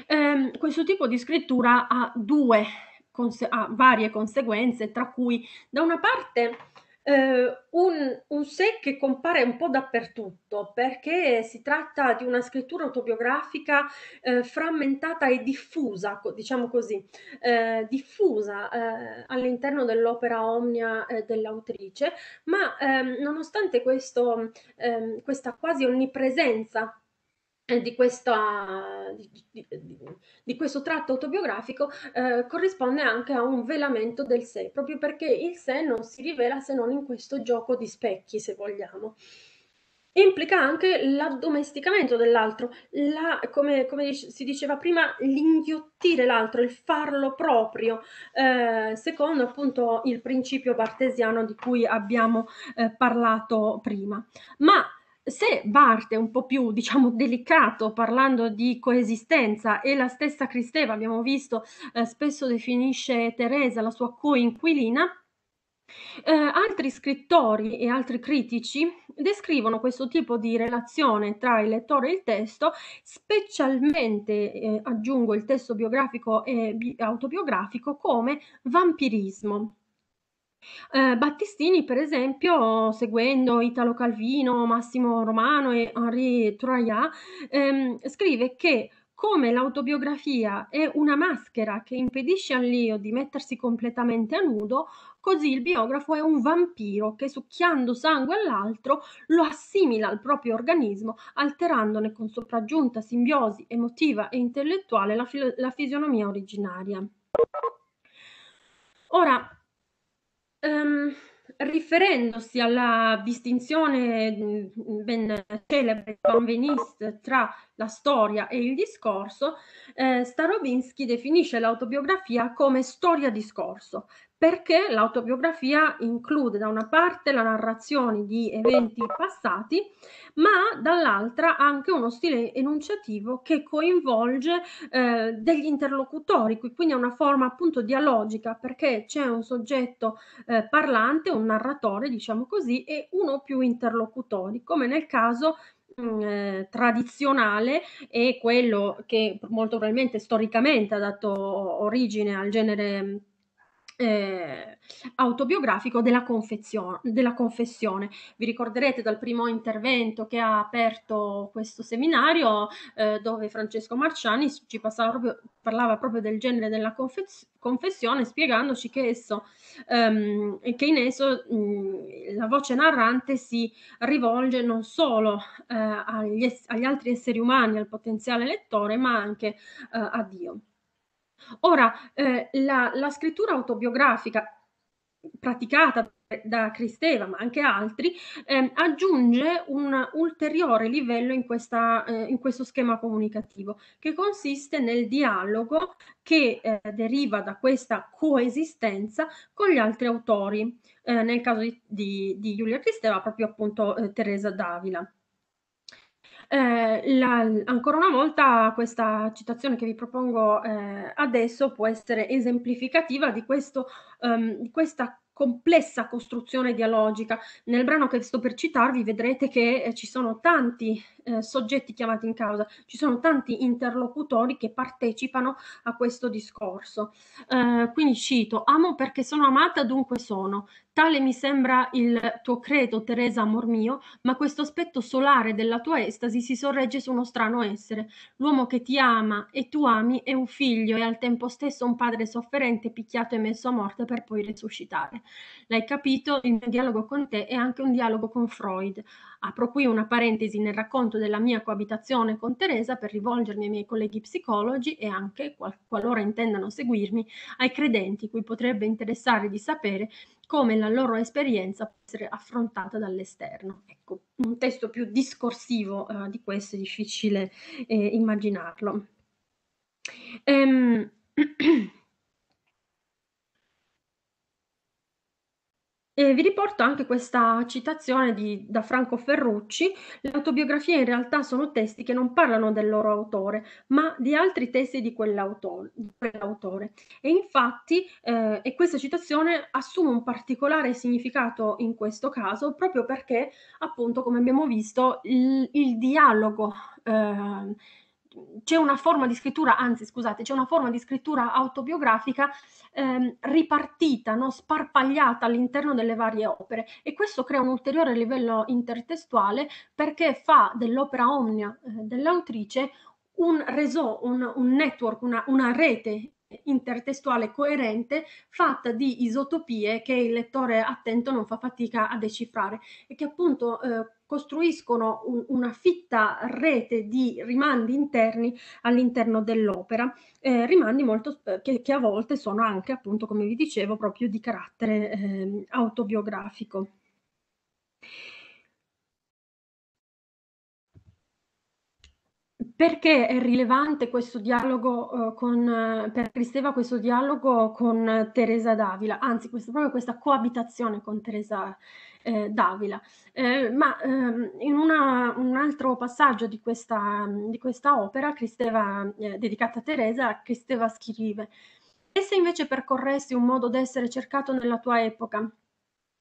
Ehm, questo tipo di scrittura ha due conse- ha ah, varie conseguenze, tra cui da una parte eh, un, un sé che compare un po' dappertutto perché si tratta di una scrittura autobiografica eh, frammentata e diffusa, diciamo così, eh, diffusa eh, all'interno dell'opera omnia eh, dell'autrice, ma ehm, nonostante questo, ehm, questa quasi onnipresenza eh, di, questa, di, di, di, questo tratto autobiografico eh, corrisponde anche a un velamento del sé, proprio perché il sé non si rivela se non in questo gioco di specchi, se vogliamo. Implica anche l'addomesticamento dell'altro, la, come, come, si diceva prima, l'inghiottire l'altro, il farlo proprio, eh, secondo appunto il principio bartesiano di cui abbiamo eh, parlato prima. Ma se Barthes è un po' più, diciamo, <laughs> delicato parlando di coesistenza e la stessa Cristeva, abbiamo visto, eh, spesso definisce Teresa la sua coinquilina, eh, altri scrittori e altri critici descrivono questo tipo di relazione tra il lettore e il testo, specialmente, eh, aggiungo, il testo biografico e autobiografico come vampirismo. Ehm, Battistini per esempio, seguendo Italo Calvino, Massimo Romano e Henri Troyat, ehm, scrive che come l'autobiografia è una maschera che impedisce all'io di mettersi completamente a nudo, così il biografo è un vampiro che succhiando sangue all'altro lo assimila al proprio organismo, alterandone con sopraggiunta simbiosi emotiva e intellettuale la, filo- la fisionomia originaria. Ora, Ehm, riferendosi alla distinzione mm, ben celebre convenist tra la storia e il discorso, eh, Starobinsky definisce l'autobiografia come storia-discorso, perché l'autobiografia include da una parte la narrazione di eventi passati, ma dall'altra anche uno stile enunciativo che coinvolge eh, degli interlocutori, quindi è una forma appunto dialogica perché c'è un soggetto eh, parlante, un narratore, diciamo così, e uno o più interlocutori, come nel caso mm, eh, tradizionale e quello che molto probabilmente storicamente ha dato origine al genere mm, eh, autobiografico della, della, confessione. Vi ricorderete dal primo intervento che ha aperto questo seminario eh, dove Francesco Marciani ci proprio, parlava proprio del genere della confes confessione spiegandoci che, esso, ehm, che in esso mh, la voce narrante si rivolge non solo eh, agli, agli, altri esseri umani, al potenziale lettore, ma anche eh, a Dio. Ora, eh, la, la scrittura autobiografica praticata da Cristeva, ma anche altri, ehm, aggiunge un ulteriore livello in, questa, eh, in, questo schema comunicativo, che consiste nel dialogo che eh, deriva da questa coesistenza con gli altri autori, eh, nel caso di, di, di Giulia Cristeva proprio appunto eh, Teresa Davila. Eh, la, ancora una volta questa citazione che vi propongo eh, adesso può essere esemplificativa di, questo, um, di questa complessa costruzione dialogica. Nel brano che sto per citarvi vedrete che eh, ci sono tanti eh, soggetti chiamati in causa, ci sono tanti interlocutori che partecipano a questo discorso. Eh, quindi cito, amo perché sono amata, dunque sono. Tale mi sembra il tuo credo, Teresa, amor mio, ma questo aspetto solare della tua estasi si sorregge su uno strano essere. L'uomo che ti ama e tu ami è un figlio e al tempo stesso un padre sofferente, picchiato e messo a morte per poi resuscitare. L'hai capito? Il mio dialogo con te è anche un dialogo con Freud. Apro qui una parentesi nel racconto della mia coabitazione con Teresa per rivolgermi ai miei colleghi psicologi e anche, qual- qualora intendano seguirmi, ai credenti cui potrebbe interessare di sapere come la loro esperienza può essere affrontata dall'esterno. Ecco, un testo più discorsivo eh, di questo è difficile eh, immaginarlo. Ehm, Eh, vi riporto anche questa citazione di, da Franco Ferrucci, le autobiografie in realtà sono testi che non parlano del loro autore, ma di altri testi di quell'autore. Di quell'autore. E infatti, eh, e questa citazione assume un particolare significato in questo caso, proprio perché, appunto, come abbiamo visto, il, il dialogo eh, c'è una forma di scrittura, anzi scusate, c'è una forma di scrittura autobiografica ehm, ripartita, no? sparpagliata all'interno delle varie opere e questo crea un ulteriore livello intertestuale perché fa dell'opera omnia eh, dell'autrice un reso, un, un network, una, una rete intertestuale coerente fatta di isotopie che il lettore attento non fa fatica a decifrare e che appunto eh, costruiscono un, una fitta rete di rimandi interni all'interno dell'opera, eh, rimandi molto, che, che, a volte sono anche, appunto, come vi dicevo, proprio di carattere eh, autobiografico. Perché è rilevante questo dialogo eh, con, per Cristeva questo dialogo con Teresa Davila, anzi questo, proprio questa coabitazione con Teresa Davila? eh, Davila. Eh, ma ehm, in una, un altro passaggio di questa, di questa opera, Cristeva, eh, dedicata a Teresa, Cristeva scrive: E se invece percorressi un modo d'essere cercato nella tua epoca,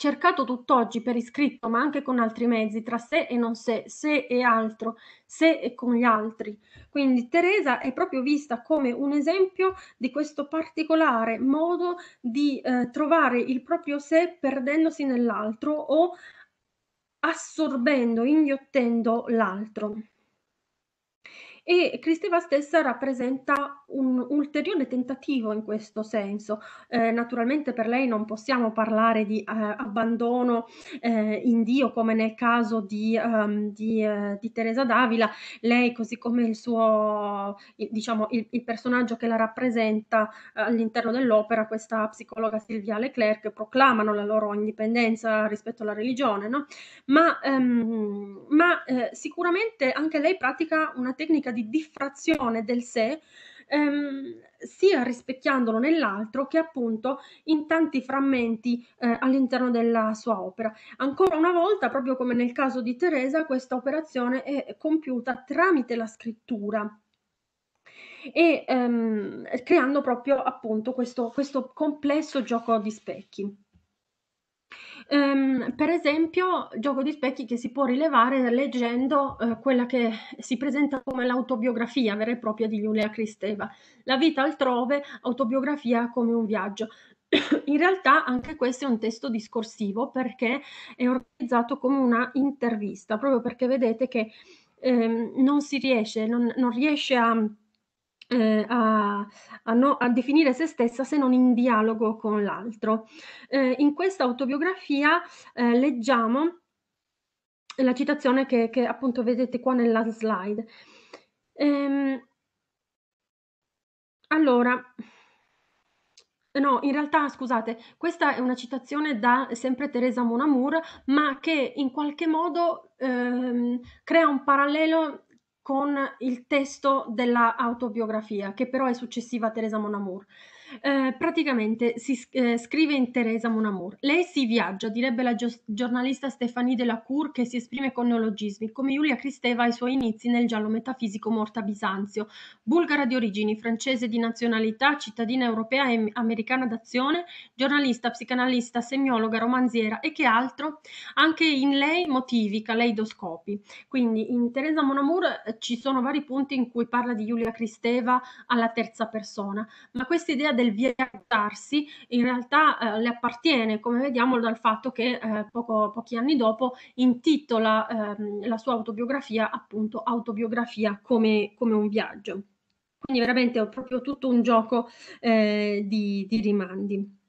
cercato tutt'oggi per iscritto, ma anche con altri mezzi, tra sé e non sé, sé e altro, sé e con gli altri. Quindi Teresa è proprio vista come un esempio di questo particolare modo di eh, trovare il proprio sé perdendosi nell'altro o assorbendo, inghiottendo l'altro e Cristeva stessa rappresenta un ulteriore tentativo in questo senso. Eh, naturalmente per lei non possiamo parlare di eh, abbandono eh, in Dio come nel caso di, um, di, eh, di, Teresa Davila, lei così come il suo, diciamo, il, il personaggio che la rappresenta eh, all'interno dell'opera, questa psicologa Silvia Leclerc, proclamano la loro indipendenza rispetto alla religione, no? ma, um, ma eh, sicuramente anche lei pratica una tecnica di di diffrazione del sé ehm, sia rispecchiandolo nell'altro che appunto in tanti frammenti eh, all'interno della sua opera. Ancora una volta, proprio come nel caso di Teresa, questa operazione è compiuta tramite la scrittura e ehm, creando proprio appunto questo, questo complesso gioco di specchi. Ehm, per esempio, Gioco di specchi che si può rilevare leggendo eh, quella che si presenta come l'autobiografia vera e propria di Giulia Cristeva, La vita altrove, autobiografia come un viaggio. <coughs> In realtà anche questo è un testo discorsivo perché è organizzato come una intervista, proprio perché vedete che ehm, non si riesce, non, non riesce a eh, a, a, no, a, definire se stessa se non in dialogo con l'altro. Eh, in questa autobiografia eh, leggiamo la citazione che, che, appunto vedete qua nella slide. Ehm, allora, No, in realtà, scusate, questa è una citazione da sempre Teresa Monamour, ma che in qualche modo ehm, crea un parallelo con il testo dell'autobiografia, che però è successiva a Teresa Monamour. Eh, praticamente si eh, scrive in Teresa Monamour. Lei si viaggia, direbbe la gio- giornalista Stéphanie Delacour che si esprime con neologismi, come Giulia Cristeva ai suoi inizi nel giallo metafisico Morta Bisanzio, bulgara di origini, francese di nazionalità, cittadina europea e americana d'azione, giornalista, psicanalista, semiologa, romanziera e che altro? Anche in lei motivi caleidoscopi. Quindi in Teresa Monamour eh, ci sono vari punti in cui parla di Giulia Cristeva alla terza persona, ma questa idea del viaggiarsi in realtà eh, le appartiene, come vediamo dal fatto che eh, poco, pochi anni dopo intitola ehm, la sua autobiografia appunto autobiografia come, come, un viaggio. Quindi veramente è proprio tutto un gioco eh, di, di, rimandi.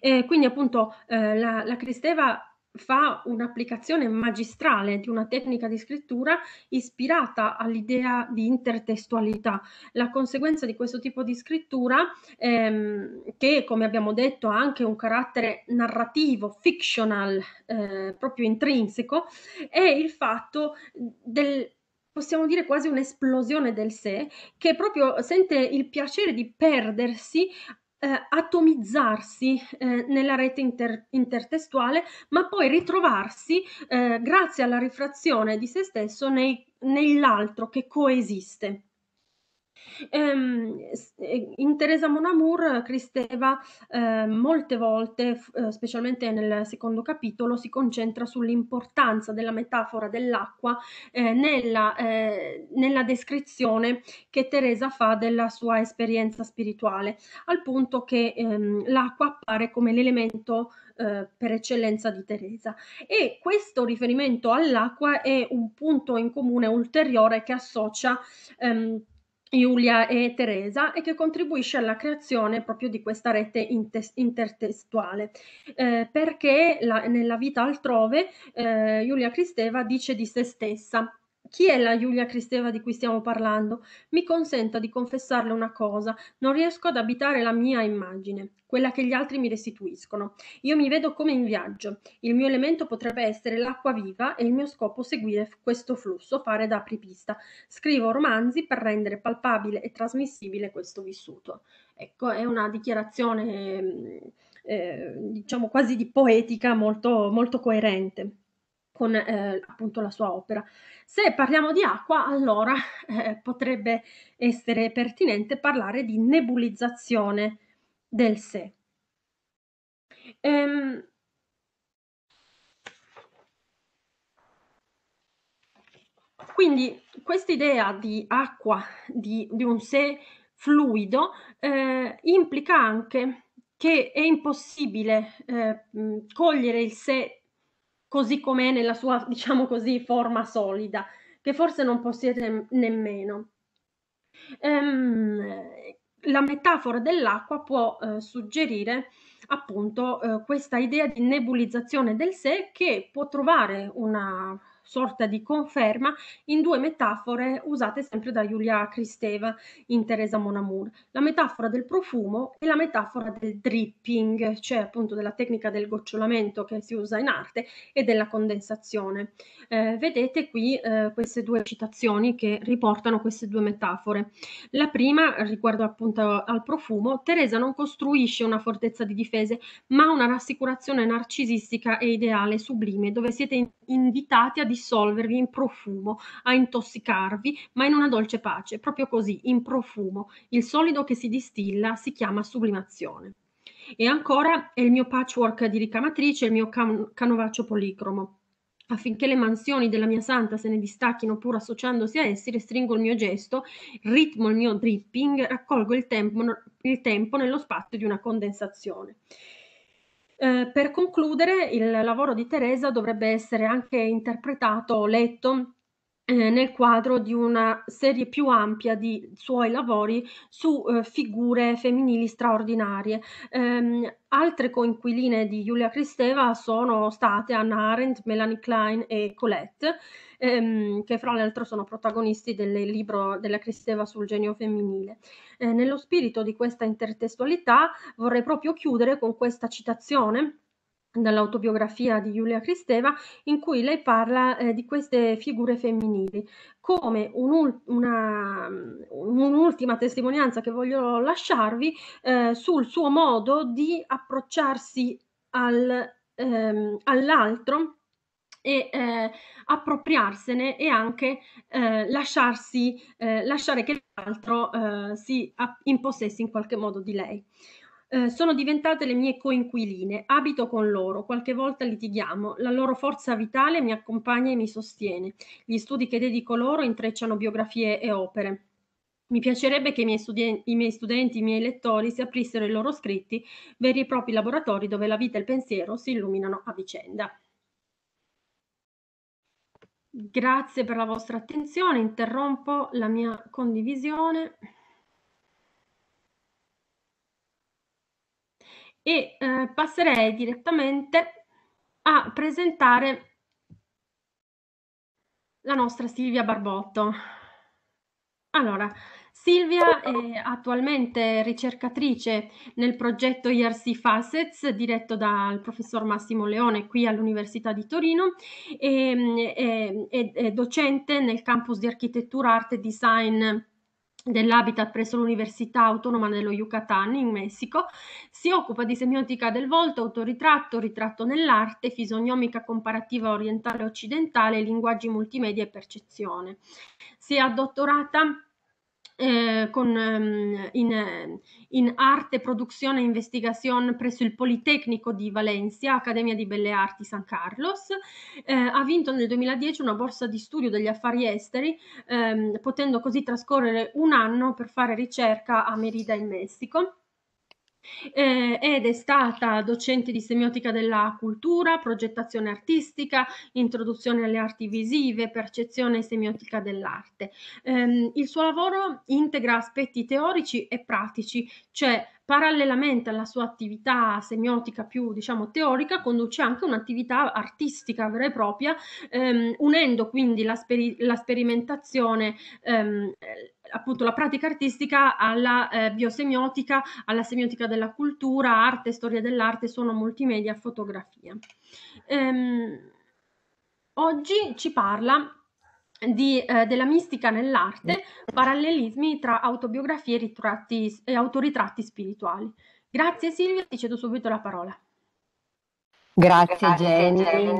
E quindi appunto eh, la, la Cristeva fa un'applicazione magistrale di una tecnica di scrittura ispirata all'idea di intertestualità. La conseguenza di questo tipo di scrittura, ehm, che come abbiamo detto ha anche un carattere narrativo, fictional, eh, proprio intrinseco, è il fatto del possiamo dire quasi un'esplosione del sé, che proprio sente il piacere di perdersi eh, atomizzarsi eh, nella rete inter- intertestuale, ma poi ritrovarsi eh, grazie alla rifrazione di se stesso nei- nell'altro che coesiste. Ehm, eh, in Teresa Monamour, eh, Cristeva Kristeva, ehm, molte volte, f eh, specialmente nel secondo capitolo, si concentra sull'importanza della metafora dell'acqua, ehm, nella ehm, nella descrizione che Teresa fa della sua esperienza spirituale, al punto che, ehm, l'acqua appare come l'elemento, per eccellenza di Teresa. E questo riferimento all'acqua è un punto in comune ulteriore che associa, ehm Giulia e Teresa e che contribuisce alla creazione proprio di questa rete intertestuale eh, perché la, nella vita altrove eh, Giulia Cristeva dice di se stessa chi è la Giulia Cristeva di cui stiamo parlando? Mi consenta di confessarle una cosa, non riesco ad abitare la mia immagine, quella che gli altri mi restituiscono. Io mi vedo come in viaggio, il mio elemento potrebbe essere l'acqua viva e il mio scopo seguire questo flusso, fare da apripista. Scrivo romanzi per rendere palpabile e trasmissibile questo vissuto. Ecco, è una dichiarazione, mm, eh, diciamo quasi di poetica molto, molto coerente con eh, appunto la sua opera. Se parliamo di acqua, allora eh, potrebbe essere pertinente parlare di nebulizzazione del sé. Ehm, quindi idea di acqua, di, di, un sé fluido, eh, implica anche che è impossibile eh, cogliere il sé così com'è nella sua, <laughs> diciamo così, forma solida, che forse non possiede nemmeno. Ehm, la metafora dell'acqua può eh, suggerire appunto eh, questa idea di nebulizzazione del sé che può trovare una sorta di conferma in due metafore usate sempre da Giulia Cristeva in Teresa Monamour, la metafora del profumo e la metafora del dripping, cioè appunto della tecnica del gocciolamento che si usa in arte e della condensazione. Eh, vedete qui eh, queste due citazioni che riportano queste due metafore. La prima riguardo appunto al profumo, Teresa non costruisce una fortezza di difese, ma una rassicurazione narcisistica e ideale sublime, dove siete invitati a dissolvervi in profumo, a intossicarvi, ma in una dolce pace, proprio così, in profumo. Il solido che si distilla si chiama sublimazione. E ancora è il mio patchwork di ricamatrice, il mio can- canovaccio policromo affinché le mansioni della mia santa se ne distacchino pur associandosi a essi, restringo il mio gesto, ritmo il mio dripping, raccolgo il tempo, il tempo nello spazio di una condensazione. Eh, per concludere, il lavoro di Teresa dovrebbe essere anche interpretato o letto eh, nel quadro di una serie più ampia di suoi lavori su eh, figure femminili straordinarie. Um, altre coinquiline di Giulia Cristeva sono state Anna Arendt, Melanie Klein e Colette ehm, che fra l'altro sono protagonisti del libro della Cristeva sul genio femminile. Eh, nello spirito di questa intertestualità vorrei proprio chiudere con questa citazione dall'autobiografia di Giulia Cristeva in cui lei parla eh, di queste figure femminili come un, una, un'ultima testimonianza che voglio lasciarvi eh, sul suo modo di approcciarsi al, ehm, all'altro e eh, appropriarsene e anche eh, lasciarsi, eh, lasciare che l'altro eh, si impossessi in qualche modo di lei. Eh, sono diventate le mie coinquiline, abito con loro, qualche volta litighiamo, la loro forza vitale mi accompagna e mi sostiene. Gli studi che dedico loro intrecciano biografie e opere. Mi piacerebbe che i miei, studi- i miei, studenti, i miei lettori si aprissero i loro scritti, veri e propri laboratori dove la vita e il pensiero si illuminano a vicenda. Grazie per la vostra attenzione, interrompo la mia condivisione. E eh, passerei direttamente a presentare la nostra Silvia Barbotto. Allora, Silvia è attualmente ricercatrice nel progetto IRC Facets diretto dal professor Massimo Leone qui all'Università di Torino e, e, e, e docente nel campus di architettura, arte e design dell'habitat presso l'Università Autonoma dello Yucatan in Messico, si occupa di semiotica del volto, autoritratto, ritratto nell'arte, fisionomica comparativa orientale e occidentale, linguaggi multimedia e percezione. Si è addottorata eh, con, um, in, in, arte, produzione e investigazione presso il Politecnico di Valencia, Accademia di Belle Arti San Carlos. Eh, ha vinto nel 2010 una borsa di studio degli affari esteri, ehm, potendo così trascorrere un anno per fare ricerca a Merida in Messico eh, ed è stata docente di semiotica della cultura, progettazione artistica, introduzione alle arti visive, percezione semiotica dell'arte. Eh, il suo lavoro integra aspetti teorici e pratici, cioè parallelamente alla sua attività semiotica più diciamo teorica conduce anche un'attività artistica vera e propria ehm, unendo quindi la, speri- la sperimentazione ehm, appunto la pratica artistica alla eh, biosemiotica, alla semiotica della cultura, arte, storia dell'arte, suono multimedia, fotografia. Ehm, oggi ci parla di, eh, della mistica nell'arte, parallelismi tra autobiografie e, ritratti, e autoritratti spirituali. Grazie Silvia, ti cedo subito la parola. Grazie, Grazie Jenny. Jenny.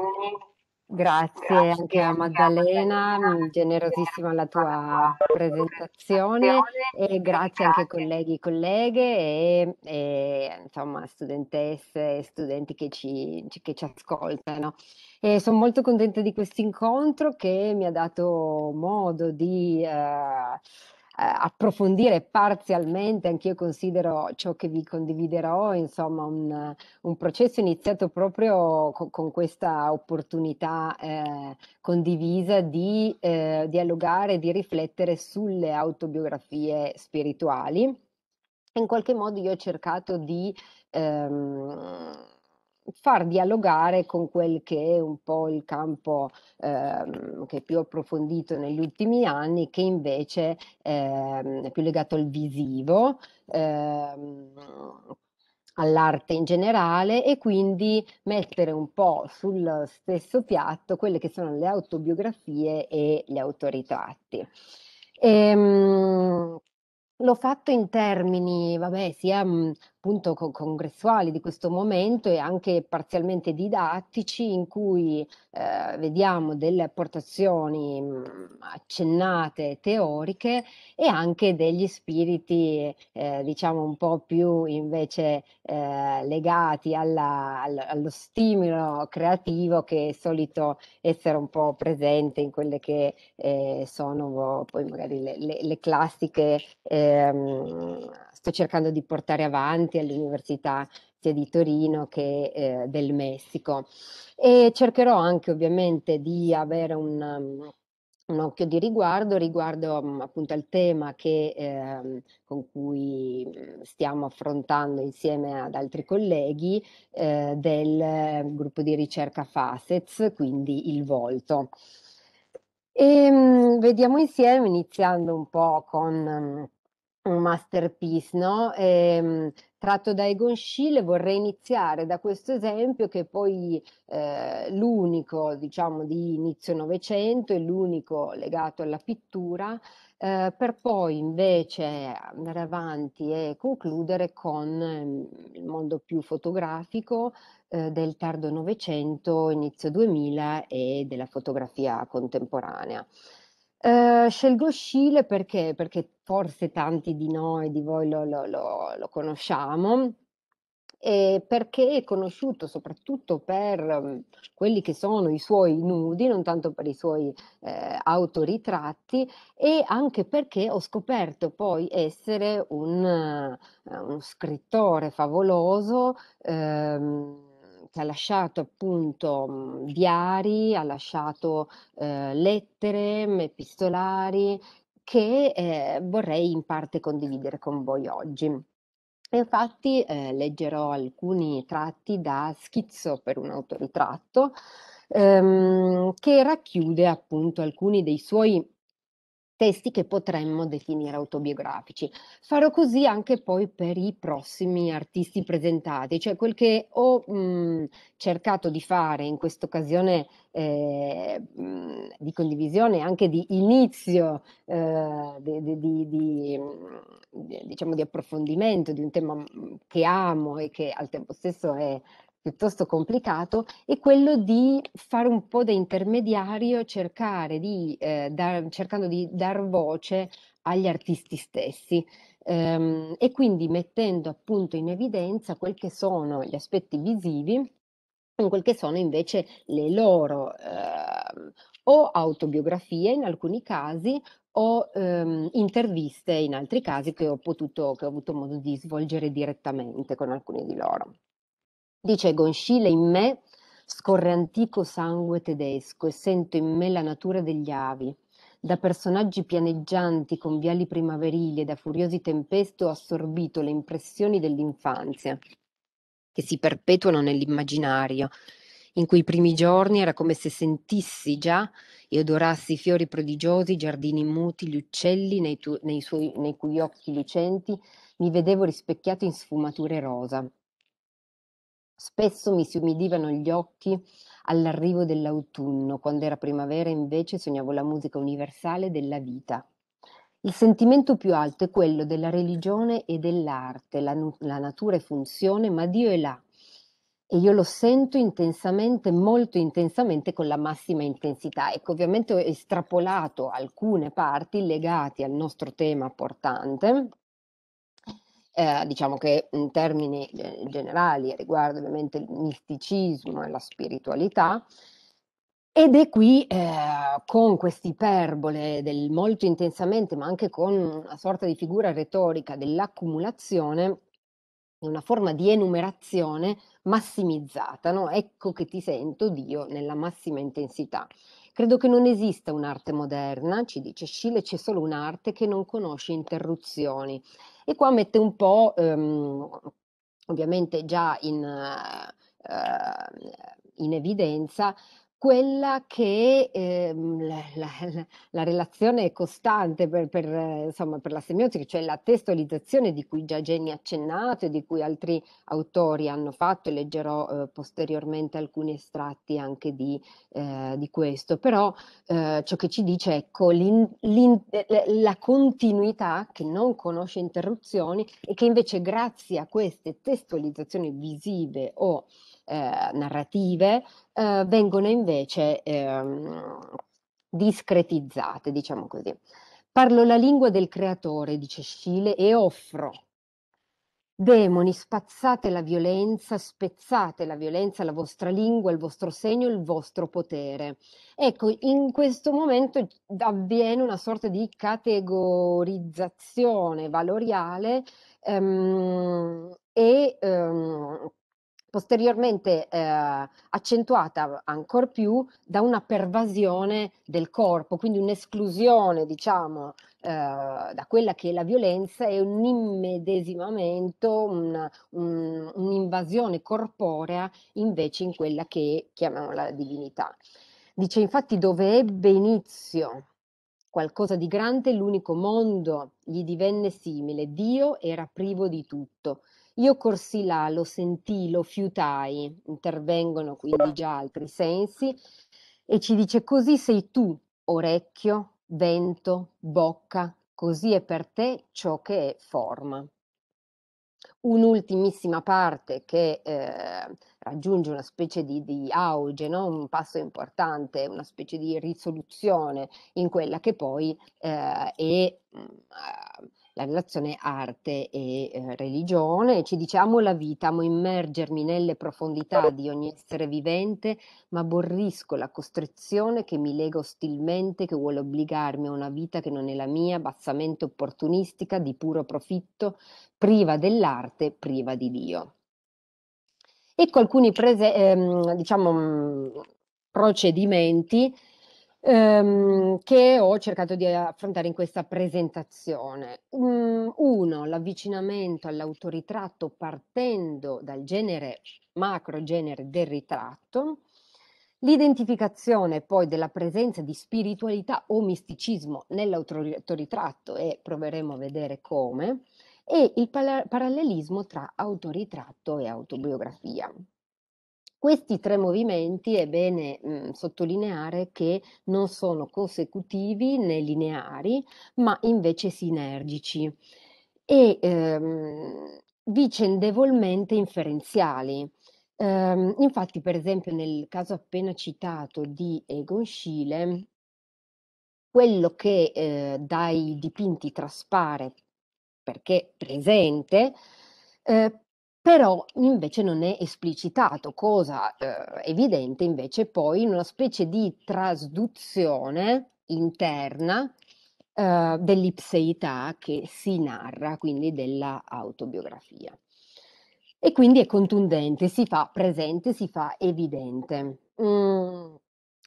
Grazie anche a Maddalena, generosissima la tua presentazione e grazie anche ai colleghi e colleghe e, e insomma studentesse e studenti che ci, che ci ascoltano. E sono molto contenta di questo incontro che mi ha dato modo di... Eh, eh, approfondire parzialmente, anch'io considero ciò che vi condividerò, insomma, un, un processo iniziato proprio co con questa opportunità eh, condivisa di eh, dialogare, di riflettere sulle autobiografie spirituali. In qualche modo io ho cercato di... Ehm, far dialogare con quel che è un po' il campo ehm, che più ho approfondito negli ultimi anni, che invece ehm, è più legato al visivo, ehm, all'arte in generale e quindi mettere un po' sul stesso piatto quelle che sono le autobiografie e gli autoritratti. Ehm, L'ho fatto in termini, vabbè, sia mhmm, appunto congressuali di questo momento e anche parzialmente didattici in cui eh, vediamo delle apportazioni mm, accennate teoriche e anche degli spiriti eh, diciamo un po' più invece eh, legati alla, allo stimolo creativo che è solito essere un po' presente in quelle che eh, sono poi magari le, le, le classiche ehm, sto cercando di portare avanti all'università sia di Torino che eh, del Messico. E cercherò anche ovviamente di avere un, um, un occhio di riguardo riguardo mh, mm, appunto al tema che, eh, con cui mm, stiamo affrontando insieme ad altri colleghi eh, del gruppo di ricerca FASEZ, quindi il volto. E, mh, mm, vediamo insieme, iniziando un po' con... Mh, un masterpiece, no? Ehm, tratto da Egon Schiele, vorrei iniziare da questo esempio che è poi eh, l'unico, diciamo, di inizio Novecento e l'unico legato alla pittura, eh, per poi invece andare avanti e concludere con eh, il mondo più fotografico eh, del tardo Novecento, inizio 2000 e della fotografia contemporanea. Uhm, scelgo Scile perché? Perché forse tanti di noi, di voi lo lo lo lo conosciamo, ehm, perché è conosciuto soprattutto per uhm, quelli che sono i suoi nudi, non tanto per i suoi, ehm, autoritratti e anche perché ho scoperto poi essere un uhm, uno scrittore favoloso, ehm che ha lasciato appunto mhmm, diari, ha lasciato eh, lettere epistolari che eh, vorrei in parte condividere con voi oggi. Infatti eh, leggerò alcuni tratti da schizzo per un autoritratto ehm, che racchiude appunto alcuni dei suoi testi che potremmo definire autobiografici. Farò così anche poi per i prossimi artisti presentati, cioè quel che ho mh, mhmm, cercato di fare in questa occasione eh, mhmm, di condivisione, anche di inizio, eh, di, di, mhmm, di, diciamo di approfondimento di un tema che amo e che al tempo stesso è piuttosto complicato è quello di fare un po' da intermediario, cercare di, eh, dar, cercando di dar voce agli artisti stessi ehm, e quindi mettendo appunto in evidenza quel che sono gli aspetti visivi con quel che sono invece le loro eh, o autobiografie in alcuni casi o ehm, interviste in altri casi che ho, potuto, che ho avuto modo di svolgere direttamente con alcuni di loro. Dice "Concile in me scorre antico sangue tedesco e sento in me la natura degli avi, da personaggi pianeggianti con viali primaverili e da furiosi tempeste ho assorbito le impressioni dell'infanzia, che si perpetuano nell'immaginario, in quei primi giorni era come se sentissi già e odorassi i fiori prodigiosi, i giardini muti, gli uccelli nei, tu- nei, suoi, nei cui occhi lucenti mi vedevo rispecchiato in sfumature rosa. Spesso mi si umidivano gli occhi all'arrivo dell'autunno, quando era primavera invece sognavo la musica universale della vita. Il sentimento più alto è quello della religione e dell'arte, la, la natura è funzione, ma Dio è là. E io lo sento intensamente, molto intensamente, con la massima intensità. Ecco, ovviamente ho estrapolato alcune parti legate al nostro tema portante, eh, diciamo che in termini generali riguarda ovviamente il misticismo e la spiritualità, ed è qui eh, con quest'iperbole del molto intensamente, ma anche con una sorta di figura retorica dell'accumulazione, una forma di enumerazione massimizzata, no? ecco che ti sento Dio nella massima intensità. Credo che non esista un'arte moderna, ci dice Schiele, c'è solo un'arte che non conosce interruzioni. E qua mette un po', ehm, ovviamente già in, eh, ehm, in evidenza, quella che eh, la, la, la, relazione costante per, per, insomma, per la semiotica, cioè la testualizzazione di cui già Jenny ha accennato e di cui altri autori hanno fatto, e leggerò eh, posteriormente alcuni estratti anche di, eh, di questo, però eh, ciò che ci dice è ecco, eh, la continuità che non conosce interruzioni e che invece grazie a queste testualizzazioni visive o eh, narrative eh, vengono invece ehm, discretizzate, diciamo così. Parlo la lingua del creatore, dice Scile, e offro Demoni, spazzate la violenza, spezzate la violenza, la vostra lingua, il vostro segno, il vostro potere. Ecco, in questo momento avviene una sorta di categorizzazione valoriale ehm, e ehm, posteriormente eh, accentuata ancora più da una pervasione del corpo, quindi un'esclusione, diciamo, eh, da quella che è la violenza e un immedesimamento, una, un, un'invasione corporea invece in quella che chiamiamo la divinità. Dice infatti dove ebbe inizio qualcosa di grande, l'unico mondo gli divenne simile, Dio era privo di tutto io corsi là, lo sentii, lo fiutai, intervengono quindi già altri sensi, e ci dice così sei tu, orecchio, vento, bocca, così è per te ciò che è forma. Un'ultimissima parte che eh, raggiunge una specie di, di auge, no? un passo importante, una specie di risoluzione in quella che poi eh, è... Mh, mm, la relazione arte e eh, religione, ci diciamo la vita, amo immergermi nelle profondità di ogni essere vivente, ma aborrisco la costrizione che mi lega ostilmente, che vuole obbligarmi a una vita che non è la mia, bassamente opportunistica, di puro profitto, priva dell'arte, priva di Dio. Ecco alcuni prese, ehm, diciamo, mm, procedimenti ehm, che ho cercato di affrontare in questa presentazione. Um, uno, l'avvicinamento all'autoritratto partendo dal genere, macro genere del ritratto, L'identificazione poi della presenza di spiritualità o misticismo nell'autoritratto e proveremo a vedere come, e il parallelismo tra autoritratto e autobiografia. Questi tre movimenti è bene mh, mhmm, sottolineare che non sono consecutivi né lineari, ma invece sinergici e ehm, vicendevolmente inferenziali. Ehm, infatti, per esempio, nel caso appena citato di Egon Schiele, quello che eh, dai dipinti traspare perché presente, eh, però invece non è esplicitato, cosa eh, evidente invece poi in una specie di trasduzione interna eh, dell'ipseità che si narra, quindi dell'autobiografia. E quindi è contundente, si fa presente, si fa evidente. Mm,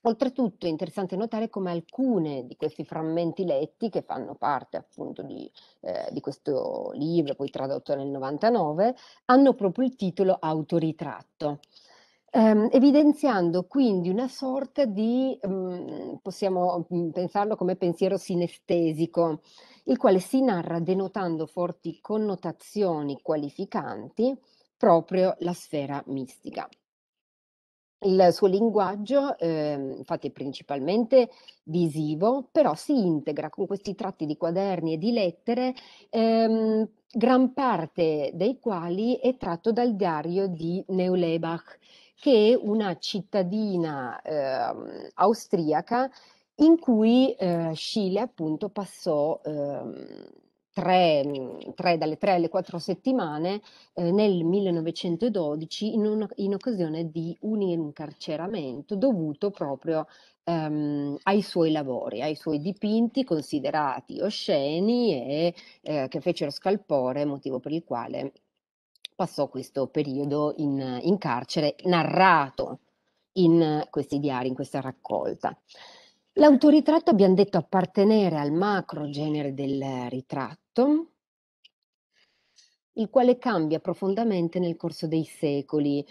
Oltretutto è interessante notare come alcune di questi frammenti letti, che fanno parte appunto di, eh, di, questo libro, poi tradotto nel 99, hanno proprio il titolo Autoritratto, ehm, evidenziando quindi una sorta di, mh, mm, possiamo mm, pensarlo come pensiero sinestesico, il quale si narra denotando forti connotazioni qualificanti proprio la sfera mistica. Il suo linguaggio, ehm, infatti, è principalmente visivo, però si integra con questi tratti di quaderni e di lettere, ehm, gran parte dei quali è tratto dal diario di Neulebach, che è una cittadina ehm, austriaca in cui eh, Schiele appunto passò ehm, tre, mhmm, tre, dalle tre alle quattro settimane eh, nel 1912 in, un, in, occasione di un incarceramento dovuto proprio ehm, ai suoi lavori, ai suoi dipinti considerati osceni e eh, che fecero scalpore, motivo per il quale passò questo periodo in, in carcere narrato in questi diari, in questa raccolta. L'autoritratto abbiamo detto appartenere al macro genere del ritratto il quale cambia profondamente nel corso dei secoli.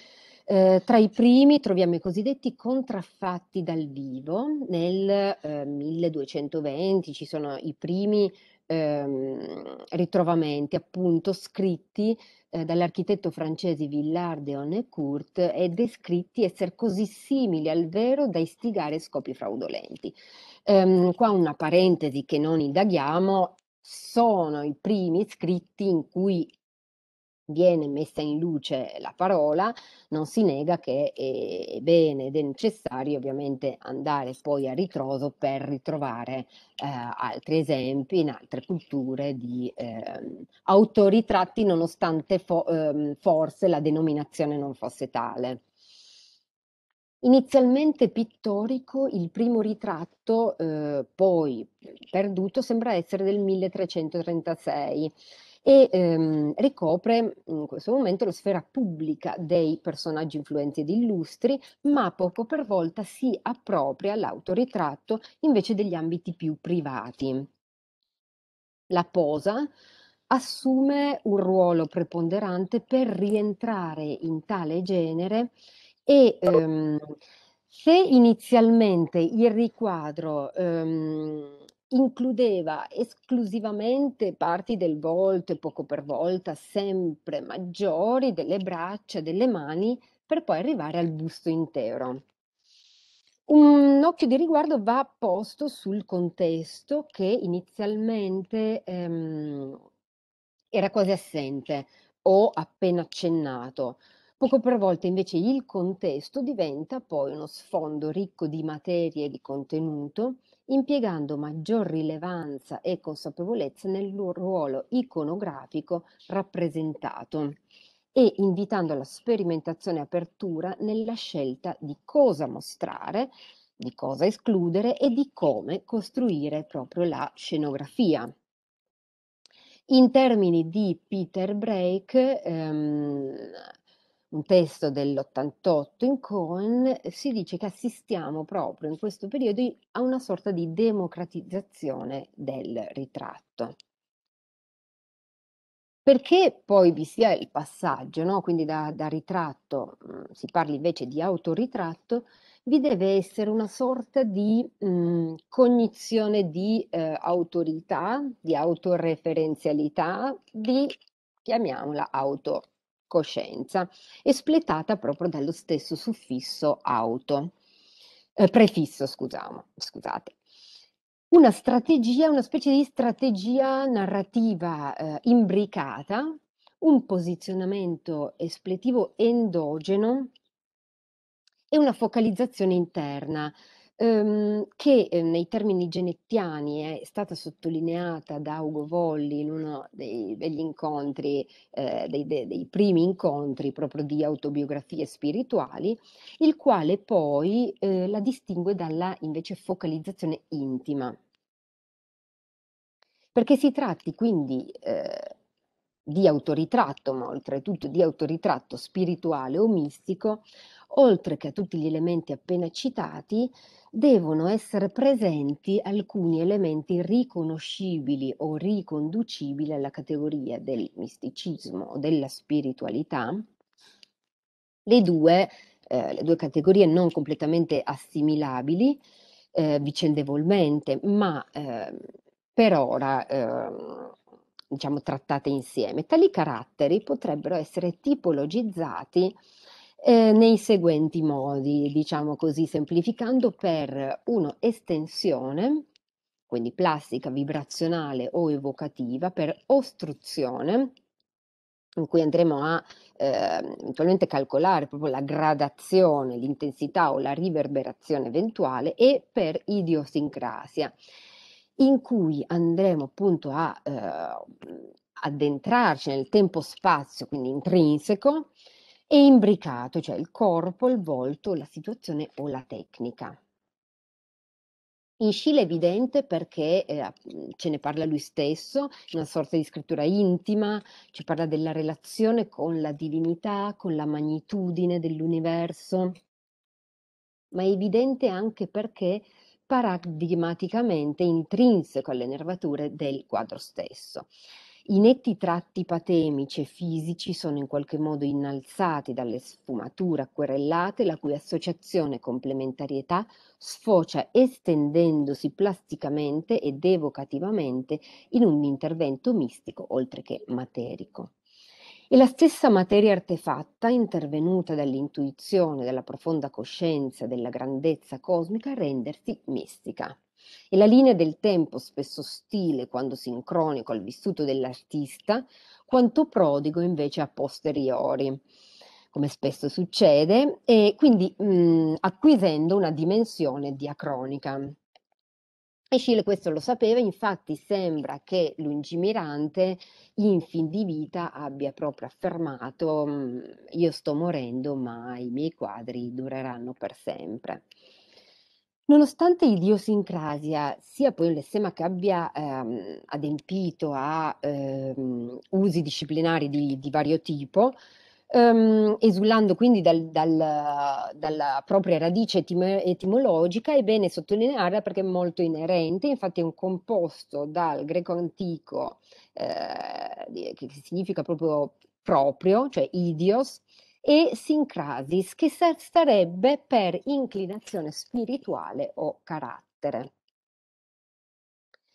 Eh, tra i primi troviamo i cosiddetti contraffatti dal vivo, nel eh, 1220 ci sono i primi eh, ritrovamenti appunto scritti eh, dall'architetto francese Villard de Honnecourt e descritti essere così simili al vero da istigare scopi fraudolenti. Ehm, qua una parentesi che non indaghiamo, sono i primi scritti in cui viene messa in luce la parola, non si nega che è bene ed è necessario ovviamente andare poi a ritroso per ritrovare eh, altri esempi in altre culture di eh, autoritratti nonostante fo- ehm, forse la denominazione non fosse tale. Inizialmente pittorico, il primo ritratto eh, poi perduto sembra essere del 1336 e ehm, ricopre in questo momento la sfera pubblica dei personaggi influenti ed illustri, ma poco per volta si appropria l'autoritratto invece degli ambiti più privati. La posa assume un ruolo preponderante per rientrare in tale genere e ehm, se inizialmente il riquadro ehm, includeva esclusivamente parti del volto e poco per volta sempre maggiori delle braccia, delle mani, per poi arrivare al busto intero. Un occhio di riguardo va posto sul contesto che inizialmente ehm, era quasi assente o appena accennato. Poco per volta invece il contesto diventa poi uno sfondo ricco di materie e di contenuto impiegando maggior rilevanza e consapevolezza nel ruolo iconografico rappresentato e invitando alla sperimentazione e apertura nella scelta di cosa mostrare, di cosa escludere e di come costruire proprio la scenografia. In termini di Peter Brake, ehm, un testo dell'88 in Cohen, eh, si dice che assistiamo proprio in questo periodo a una sorta di democratizzazione del ritratto. Perché poi vi sia il passaggio, no? quindi da, da ritratto mm, si parla invece di autoritratto, vi deve essere una sorta di mh, mm, cognizione di eh, autorità, di autoreferenzialità, di, chiamiamola, auto coscienza, espletata proprio dallo stesso suffisso auto, eh, prefisso, scusamo, scusate. Una strategia, una specie di strategia narrativa eh, imbricata, un posizionamento espletivo endogeno e una focalizzazione interna ehm, che ehm, nei termini genettiani è stata sottolineata da Ugo Volli in uno dei, degli incontri, eh, dei, dei, dei, primi incontri proprio di autobiografie spirituali, il quale poi eh, la distingue dalla invece focalizzazione intima. Perché si tratti quindi eh, di autoritratto, ma oltretutto di autoritratto spirituale o mistico, oltre che a tutti gli elementi appena citati, devono essere presenti alcuni elementi riconoscibili o riconducibili alla categoria del misticismo o della spiritualità. Le due, eh, le due categorie non completamente assimilabili eh, vicendevolmente, ma eh, per ora ehm, diciamo trattate insieme. Tali caratteri potrebbero essere tipologizzati eh, nei seguenti modi, diciamo così semplificando, per uno estensione, quindi plastica, vibrazionale o evocativa, per ostruzione, in cui andremo a eh, eventualmente calcolare proprio la gradazione, l'intensità o la riverberazione eventuale e per idiosincrasia, in cui andremo appunto a eh, addentrarci nel tempo-spazio, quindi intrinseco, e imbricato, cioè il corpo, il volto, la situazione o la tecnica. In Scile è evidente perché eh, mm, ce ne parla lui stesso, una sorta di scrittura intima, ci parla della relazione con la divinità, con la magnitudine dell'universo, ma è evidente anche perché paradigmaticamente intrinseco alle nervature del quadro stesso. I netti tratti patemici e fisici sono in qualche modo innalzati dalle sfumature acquerellate la cui associazione e complementarietà sfocia estendendosi plasticamente ed evocativamente in un intervento mistico oltre che materico. E la stessa materia artefatta, intervenuta dall'intuizione, dalla profonda coscienza della grandezza cosmica, rendersi mistica. E la linea del tempo, spesso ostile quando sincronico al vissuto dell'artista, quanto prodigo invece a posteriori come spesso succede, e quindi mh, mhmm, acquisendo una dimensione diacronica. E Schiele questo lo sapeva, infatti sembra che Lungimirante in fin di vita abbia proprio affermato mhmm, io sto morendo ma i miei quadri dureranno per sempre. Nonostante idiosincrasia sia poi un lessema che abbia, ehm, adempito a, ehm, usi disciplinari di di vario tipo, ehm, esulando quindi dal dal dalla propria radice etime etimologica, è bene sottolinearla perché è molto inerente, infatti è un composto dal greco antico, ehm, che significa proprio proprio, cioè idios, e sincrasis, che sarebbe per inclinazione spirituale o carattere.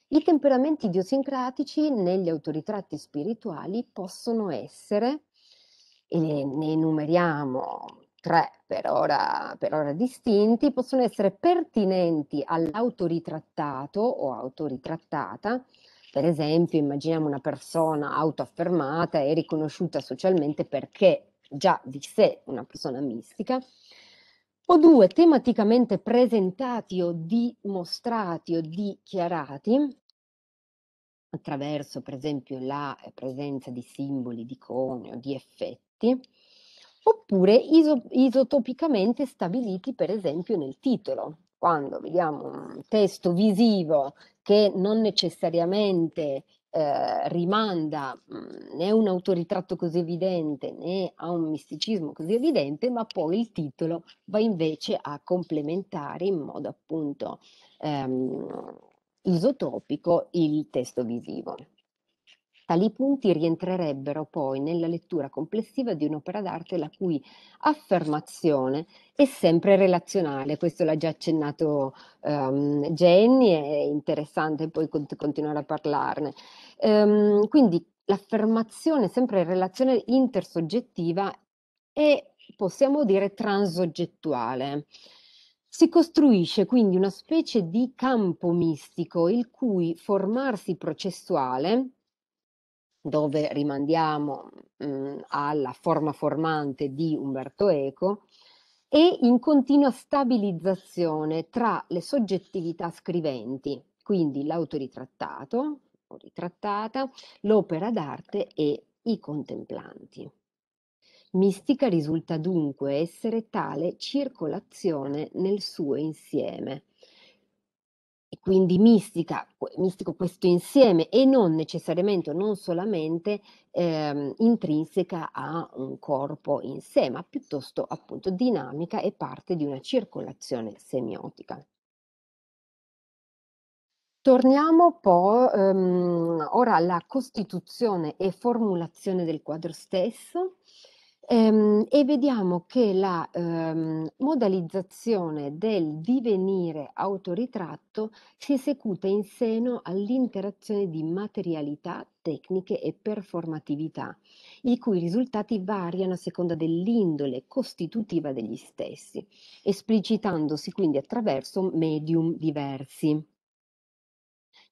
I temperamenti idiosincratici negli autoritratti spirituali possono essere, e ne enumeriamo tre per ora, per ora distinti, possono essere pertinenti all'autoritrattato o autoritrattata, per esempio, immaginiamo una persona autoaffermata e riconosciuta socialmente perché già di sé una persona mistica, o due tematicamente presentati o dimostrati o dichiarati attraverso per esempio la presenza di simboli, di icone o di effetti, oppure iso- isotopicamente stabiliti per esempio nel titolo. Quando vediamo un testo visivo che non necessariamente eh, rimanda mhmm, né a un autoritratto così evidente né a un misticismo così evidente, ma poi il titolo va invece a complementare in modo appunto ehm, isotopico il testo visivo. Tali punti rientrerebbero poi nella lettura complessiva di un'opera d'arte la cui affermazione è sempre relazionale, questo l'ha già accennato um, Jenny, è interessante poi continuare a parlarne. Ehm, quindi l'affermazione sempre in relazione intersoggettiva è, possiamo dire, transoggettuale. Si costruisce quindi una specie di campo mistico il cui formarsi processuale, dove rimandiamo mh, mhmm, alla forma formante di Umberto Eco, è in continua stabilizzazione tra le soggettività scriventi, quindi l'autoritrattato, ritrattata, l'opera d'arte e i contemplanti. Mistica risulta dunque essere tale circolazione nel suo insieme. E quindi mistica, mistico questo insieme e non necessariamente, o non solamente eh, intrinseca a un corpo in sé, ma piuttosto appunto dinamica e parte di una circolazione semiotica. Torniamo un po' ehm, ora alla costituzione e formulazione del quadro stesso ehm, e vediamo che la ehm, modalizzazione del divenire autoritratto si esecuta in seno all'interazione di materialità, tecniche e performatività, i cui risultati variano a seconda dell'indole costitutiva degli stessi, esplicitandosi quindi attraverso medium diversi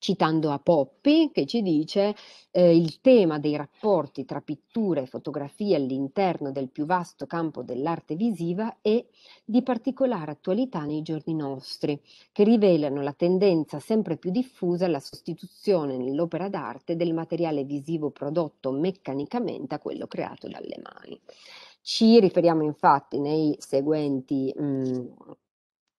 citando a Poppi che ci dice eh, il tema dei rapporti tra pittura e fotografia all'interno del più vasto campo dell'arte visiva è di particolare attualità nei giorni nostri, che rivelano la tendenza sempre più diffusa alla sostituzione nell'opera d'arte del materiale visivo prodotto meccanicamente a quello creato dalle mani. Ci riferiamo infatti nei seguenti mh, mm,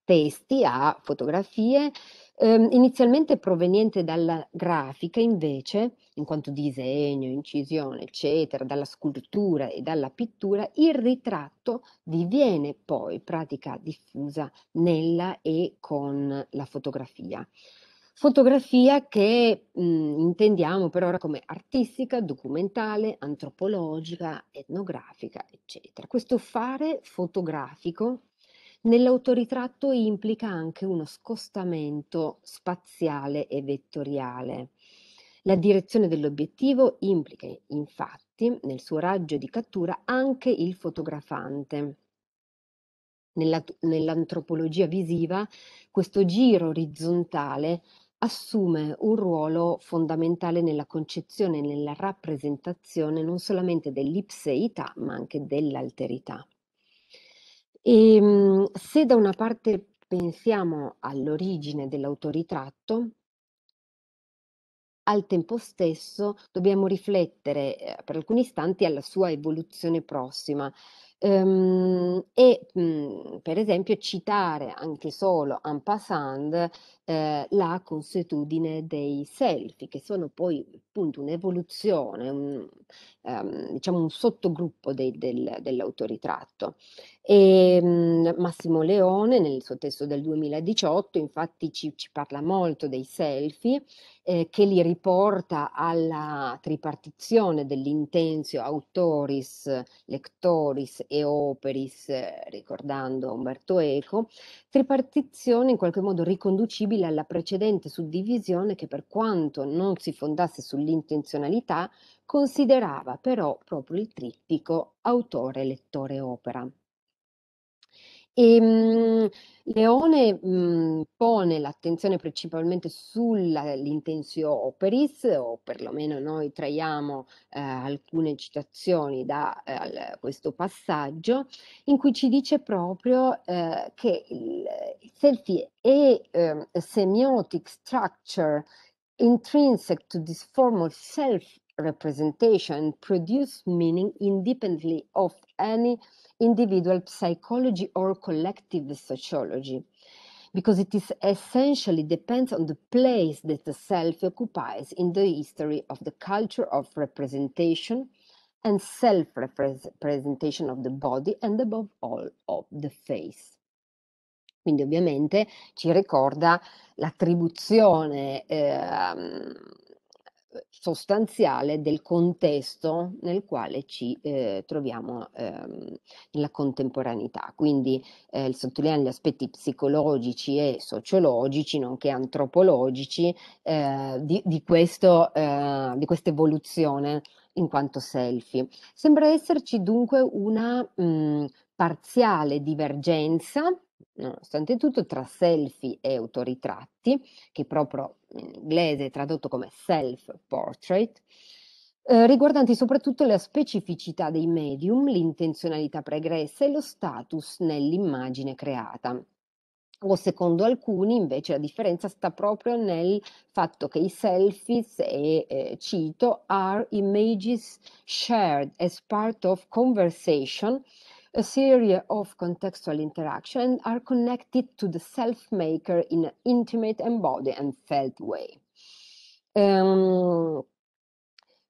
testi a fotografie, ehm, inizialmente proveniente dalla grafica invece, in quanto disegno, incisione, eccetera, dalla scultura e dalla pittura, il ritratto diviene poi pratica diffusa nella e con la fotografia. Fotografia che mh, mhmm, intendiamo per ora come artistica, documentale, antropologica, etnografica, eccetera. Questo fare fotografico Nell'autoritratto implica anche uno scostamento spaziale e vettoriale. La direzione dell'obiettivo implica infatti nel suo raggio di cattura anche il fotografante. Nella, nell'antropologia visiva questo giro orizzontale assume un ruolo fondamentale nella concezione e nella rappresentazione non solamente dell'ipseità ma anche dell'alterità. Ehm, se da una parte pensiamo all'origine dell'autoritratto, al tempo stesso dobbiamo riflettere eh, per alcuni istanti alla sua evoluzione prossima, Ehm, e mh, mhmm, per esempio citare anche solo en passant eh, la consuetudine dei selfie, che sono poi appunto un'evoluzione, un, ehm, diciamo un sottogruppo dei, del, dell'autoritratto. E, ehm, mh, Massimo Leone nel suo testo del 2018 infatti ci, ci parla molto dei selfie eh, che li riporta alla tripartizione dell'intenzio autoris, lectoris e Operis, ricordando Umberto Eco, tripartizione in qualche modo riconducibile alla precedente suddivisione che per quanto non si fondasse sull'intenzionalità, considerava però proprio il trittico autore, lettore, opera. E, mhmm, Leone, mhmm, pone l'attenzione principalmente sull'intensio operis, o perlomeno noi traiamo, ehm, alcune citazioni da, ehm, questo passaggio, in cui ci dice proprio, ehm, che il selfie è, ehm, a semiotic structure intrinsic to this form of self representation produce meaning independently of any individual psychology or collective sociology, because it is essentially depends on the place that the self occupies in the history of the culture of representation and self representation of the body and above all of the face. Quindi ovviamente ci ricorda l'attribuzione eh, sostanziale del contesto nel quale ci eh, troviamo ehm, nella contemporaneità. Quindi eh, sottolineano gli aspetti psicologici e sociologici, nonché antropologici, eh, di, di, questo, eh, di questa evoluzione in quanto selfie. Sembra esserci dunque una mh, mm, parziale divergenza Nonostante tutto, tra selfie e autoritratti, che proprio in inglese è tradotto come self-portrait, eh, riguardanti soprattutto la specificità dei medium, l'intenzionalità pregressa e lo status nell'immagine creata. O secondo alcuni invece la differenza sta proprio nel fatto che i selfies, e eh, cito, are images shared as part of conversation a series of contextual interactions are connected to the self-maker in an intimate, embodied and felt way. Um,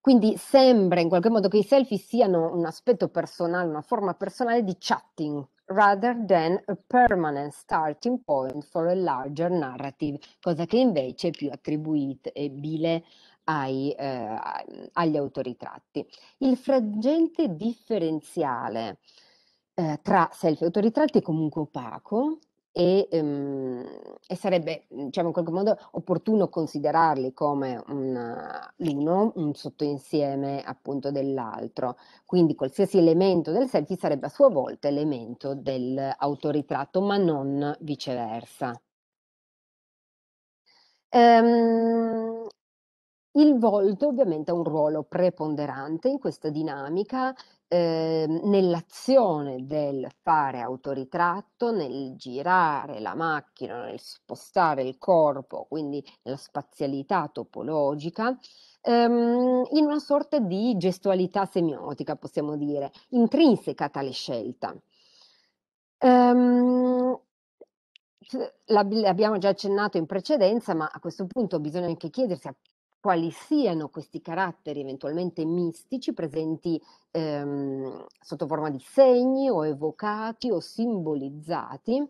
quindi sembra in qualche modo che i selfie siano un aspetto personale, una forma personale di chatting, rather than a permanent starting point for a larger narrative, cosa che invece è più attribuibile ai, eh, agli autoritratti. Il frangente differenziale ehm, tra selfie e autoritratti è comunque opaco e, ehm, e sarebbe, mhmm, diciamo, in qualche modo opportuno considerarli come un, l'uno, un sottoinsieme appunto dell'altro. Quindi qualsiasi elemento del selfie sarebbe a sua volta elemento dell'autoritratto, ma non viceversa. Ehm, il volto ovviamente ha un ruolo preponderante in questa dinamica, eh, nell'azione del fare autoritratto, nel girare la macchina, nel spostare il corpo, quindi la spazialità topologica, ehm, in una sorta di gestualità semiotica, possiamo dire, intrinseca a tale scelta. Ehm, l'abbiamo già accennato in precedenza, ma a questo punto bisogna anche chiedersi a quali siano questi caratteri eventualmente mistici presenti ehm, sotto forma di segni o evocati o simbolizzati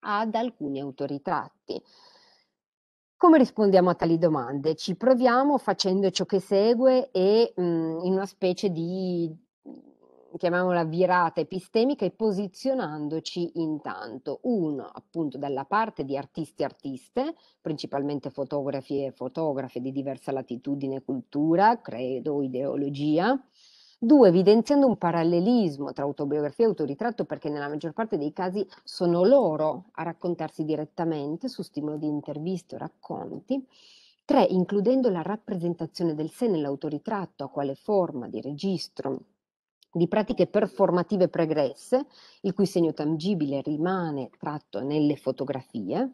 ad alcuni autoritratti. Come rispondiamo a tali domande? Ci proviamo facendo ciò che segue e mh, mhmm, in una specie di chiamiamola virata epistemica e posizionandoci intanto, uno appunto dalla parte di artisti e artiste, principalmente fotografi e fotografe di diversa latitudine cultura, credo, ideologia, Due, evidenziando un parallelismo tra autobiografia e autoritratto, perché nella maggior parte dei casi sono loro a raccontarsi direttamente su stimolo di interviste o racconti. Tre, includendo la rappresentazione del sé nell'autoritratto, a quale forma di registro di pratiche performative pregresse, il cui segno tangibile rimane tratto nelle fotografie.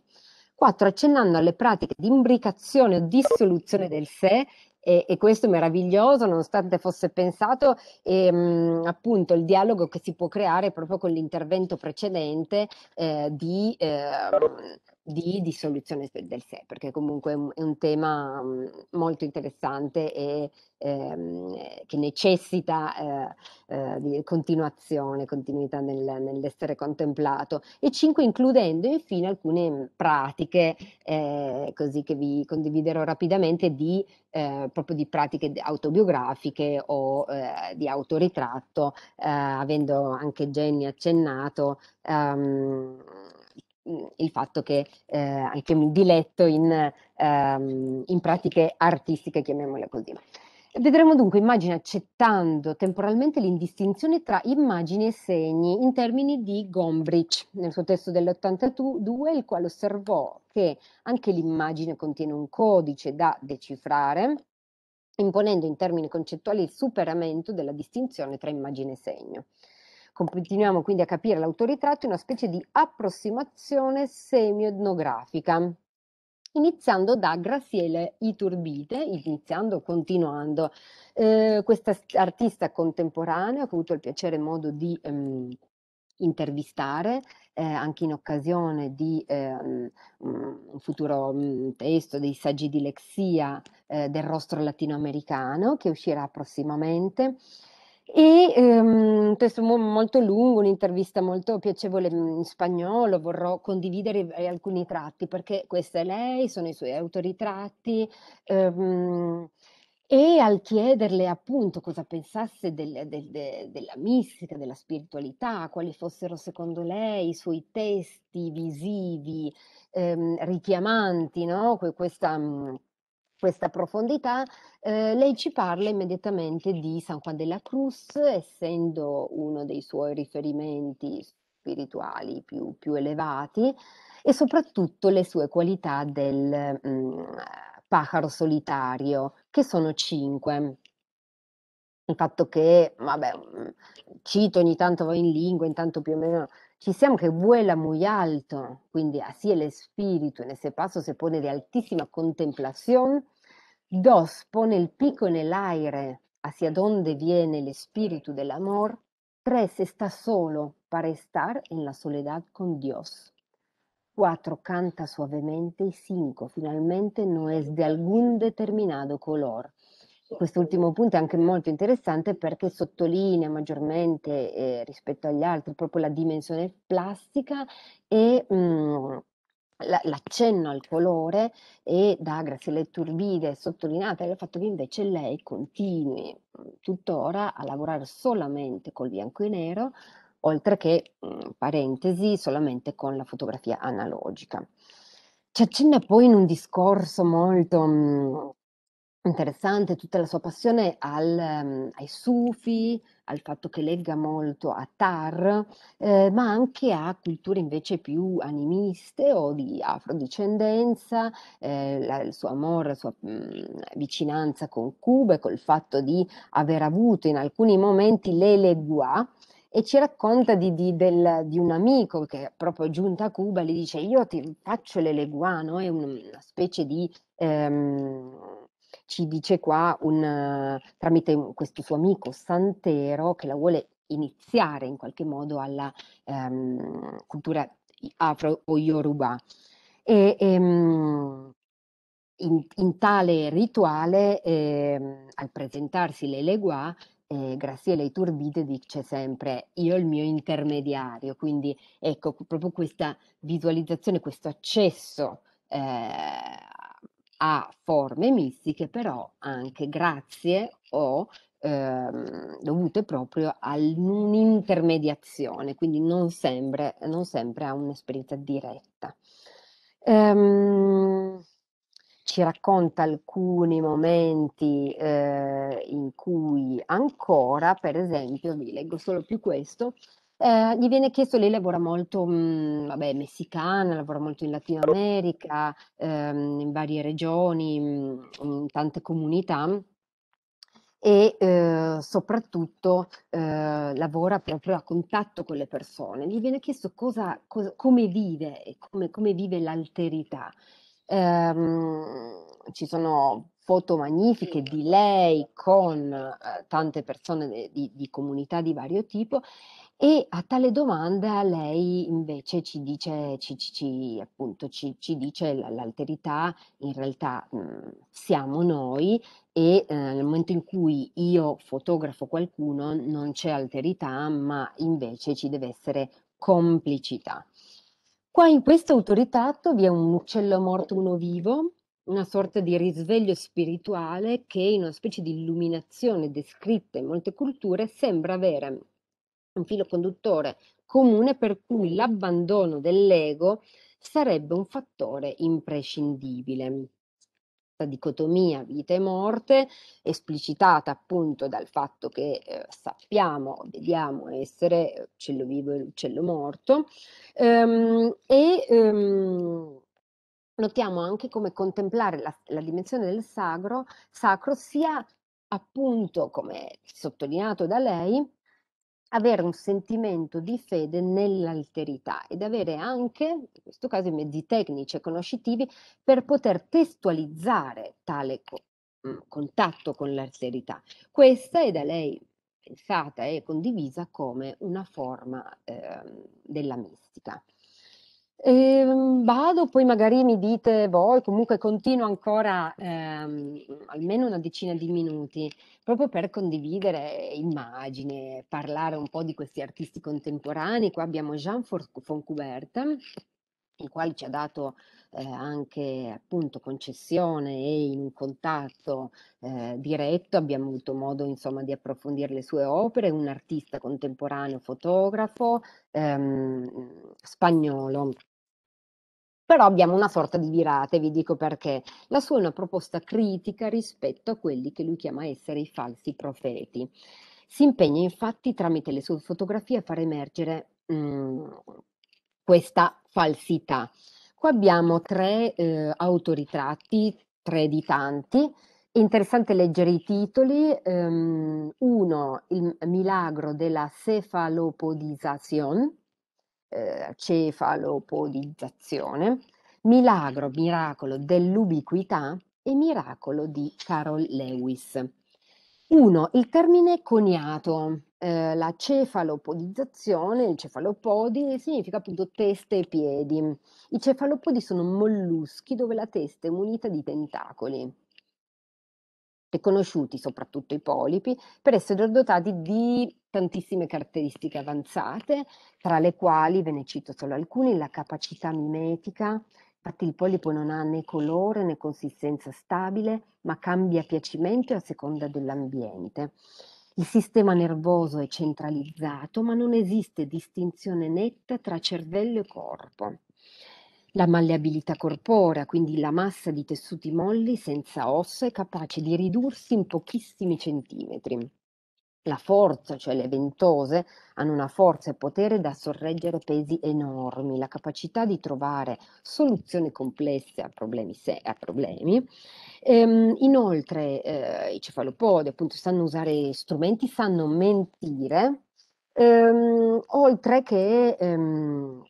4. Accennando alle pratiche di imbricazione o dissoluzione del sé e, e, questo è meraviglioso nonostante fosse pensato e, ehm, mh, appunto il dialogo che si può creare proprio con l'intervento precedente eh, di eh, di dissoluzione del sé, perché comunque è un, è un tema mhmm, molto interessante e ehm, eh, che necessita eh, eh, di continuazione, continuità nel, nell'essere contemplato. E 5 includendo infine alcune pratiche, eh, così che vi condividerò rapidamente, di, eh, proprio di pratiche autobiografiche o eh, di autoritratto, avendo anche Jenny accennato. Um, Mhmm, il fatto che eh, anche mi diletto in, ehm, in pratiche artistiche, chiamiamole così. Vedremo dunque immagini accettando temporalmente l'indistinzione tra immagini e segni in termini di Gombrich. Nel suo testo dell'82, il quale osservò che anche l'immagine contiene un codice da decifrare, imponendo in termini concettuali il superamento della distinzione tra immagine e segno. Continuiamo quindi a capire l'autoritratto in una specie di approssimazione semi-etnografica iniziando da Graziele Iturbide, iniziando, continuando. Eh, questa artista contemporanea che ho avuto il piacere e modo di ehm, intervistare eh, anche in occasione di eh, un futuro mh, mm, testo dei saggi di lexia eh, del rostro latinoamericano che uscirà prossimamente. E ehm, un testo mo- molto lungo, un'intervista molto piacevole mhmm, in spagnolo, vorrò condividere eh, alcuni tratti perché questa è lei, sono i suoi autoritratti. Ehm, e al chiederle appunto cosa pensasse del, del, de, della mistica, della spiritualità, quali fossero secondo lei i suoi testi visivi ehm, richiamanti no? questa, mhmm, questa profondità, eh, lei ci parla immediatamente di San Juan de la Cruz, essendo uno dei suoi riferimenti spirituali più, più elevati e soprattutto le sue qualità del mh, mm, pájaro solitario, che sono cinque. Il fatto che, vabbè, mm, cito ogni tanto in lingua, intanto più o meno ci siamo che vuela muy alto, quindi así el espíritu en ese paso se pone de altísima contemplación. Dos, pone el pico en el aire, hacia donde viene el espíritu del amor. Tres, está solo para estar en la soledad con Dios. Cuatro, canta suavemente. Y cinco, finalmente no es de algún determinado color. Quest'ultimo punto è anche molto interessante perché sottolinea maggiormente eh, rispetto agli altri proprio la dimensione plastica e mh, mm, l'accenno al colore e da Graziele Turbide sottolineata il fatto che invece lei continui mm, tuttora a lavorare solamente col bianco e nero, oltre che, mm, parentesi, solamente con la fotografia analogica. Ci accenna poi in un discorso molto interessante tutta la sua passione al, um, ai sufi, al fatto che legga molto a Tar, eh, ma anche a culture invece più animiste o di afrodiscendenza, eh, la, il suo amore, la sua mh, mm, vicinanza con Cuba e col fatto di aver avuto in alcuni momenti l'Elegua, e ci racconta di, di, del, di, un amico che è proprio giunto a Cuba, gli dice io ti faccio l'Elegua, no? è un, una specie di... Ehm, ci dice qua un, tramite questo suo amico Santero che la vuole iniziare in qualche modo alla ehm, cultura afro o yoruba. E, ehm, in, in, tale rituale, ehm, al presentarsi le legua, eh, Graziella Iturbide dice sempre io il mio intermediario, quindi ecco proprio questa visualizzazione, questo accesso eh, a forme mistiche, però anche grazie o ehm, dovute proprio a un'intermediazione, quindi non sempre, non sempre a un'esperienza diretta. Ehm, ci racconta alcuni momenti eh, in cui ancora, per esempio, vi leggo solo più questo, eh, gli viene chiesto, lei lavora molto, mh, mhmm, vabbè, messicana, lavora molto in Latino America, ehm, in varie regioni, mh, mhmm, in tante comunità e eh, soprattutto eh, lavora proprio a contatto con le persone. Gli viene chiesto cosa, cosa, come vive e come, come, vive l'alterità. Ehm, ci sono foto magnifiche di lei con eh, tante persone eh, di, di comunità di vario tipo e a tale domanda lei invece ci dice ci ci ci appunto, ci ci dice l l'alterità in realtà, mhmm, siamo noi e, ehm, nel momento in cui io fotografo qualcuno non c'è alterità, ma invece ci deve essere complicità. Qua in questo autoritratto vi è un uccello morto, uno vivo, una sorta di risveglio spirituale che in una specie di illuminazione descritta in molte culture sembra avere un filo conduttore comune per cui l'abbandono dell'ego sarebbe un fattore imprescindibile. La dicotomia vita e morte, esplicitata appunto dal fatto che eh, sappiamo, vediamo essere uccello vivo e uccello morto, ehm, e ehm, notiamo anche come contemplare la, la dimensione del sacro, sacro sia appunto, come sottolineato da lei, avere un sentimento di fede nell'alterità ed avere anche, in questo caso, i mezzi tecnici e conoscitivi per poter testualizzare tale co- mm, contatto con l'alterità. Questa è da lei pensata e condivisa come una forma eh, della mistica. E ehm, vado, poi magari mi dite voi, comunque continuo ancora ehm, almeno una decina di minuti, proprio per condividere immagini, parlare un po' di questi artisti contemporanei. Qua abbiamo Jean Foncouverte, il quale ci ha dato eh, anche appunto concessione e in un contatto eh, diretto, abbiamo avuto modo insomma di approfondire le sue opere, un artista contemporaneo, fotografo ehm, spagnolo però abbiamo una sorta di virata e vi dico perché. La sua è una proposta critica rispetto a quelli che lui chiama essere i falsi profeti. Si impegna infatti tramite le sue fotografie a far emergere mh, mm, questa falsità. Qua abbiamo tre eh, autoritratti, tre di tanti. È interessante leggere i titoli. Um, uno, il milagro della cefalopodizzazione, eh, cefalopodizzazione, milagro, miracolo dell'ubiquità e miracolo di Carol Lewis. Uno, il termine coniato, eh, la cefalopodizzazione, il cefalopodi significa appunto testa e piedi. I cefalopodi sono molluschi dove la testa è munita di tentacoli, riconosciuti soprattutto i polipi per essere dotati di tantissime caratteristiche avanzate, tra le quali ve ne cito solo alcune, la capacità mimetica, Infatti il polipo non ha né colore né consistenza stabile, ma cambia piacimento a seconda dell'ambiente. Il sistema nervoso è centralizzato, ma non esiste distinzione netta tra cervello e corpo. La malleabilità corporea, quindi la massa di tessuti molli senza ossa, è capace di ridursi in pochissimi centimetri la forza, cioè le ventose, hanno una forza e potere da sorreggere pesi enormi, la capacità di trovare soluzioni complesse a problemi. Se, a problemi. Ehm, inoltre eh, i cefalopodi appunto sanno usare strumenti, sanno mentire, ehm, oltre che ehm,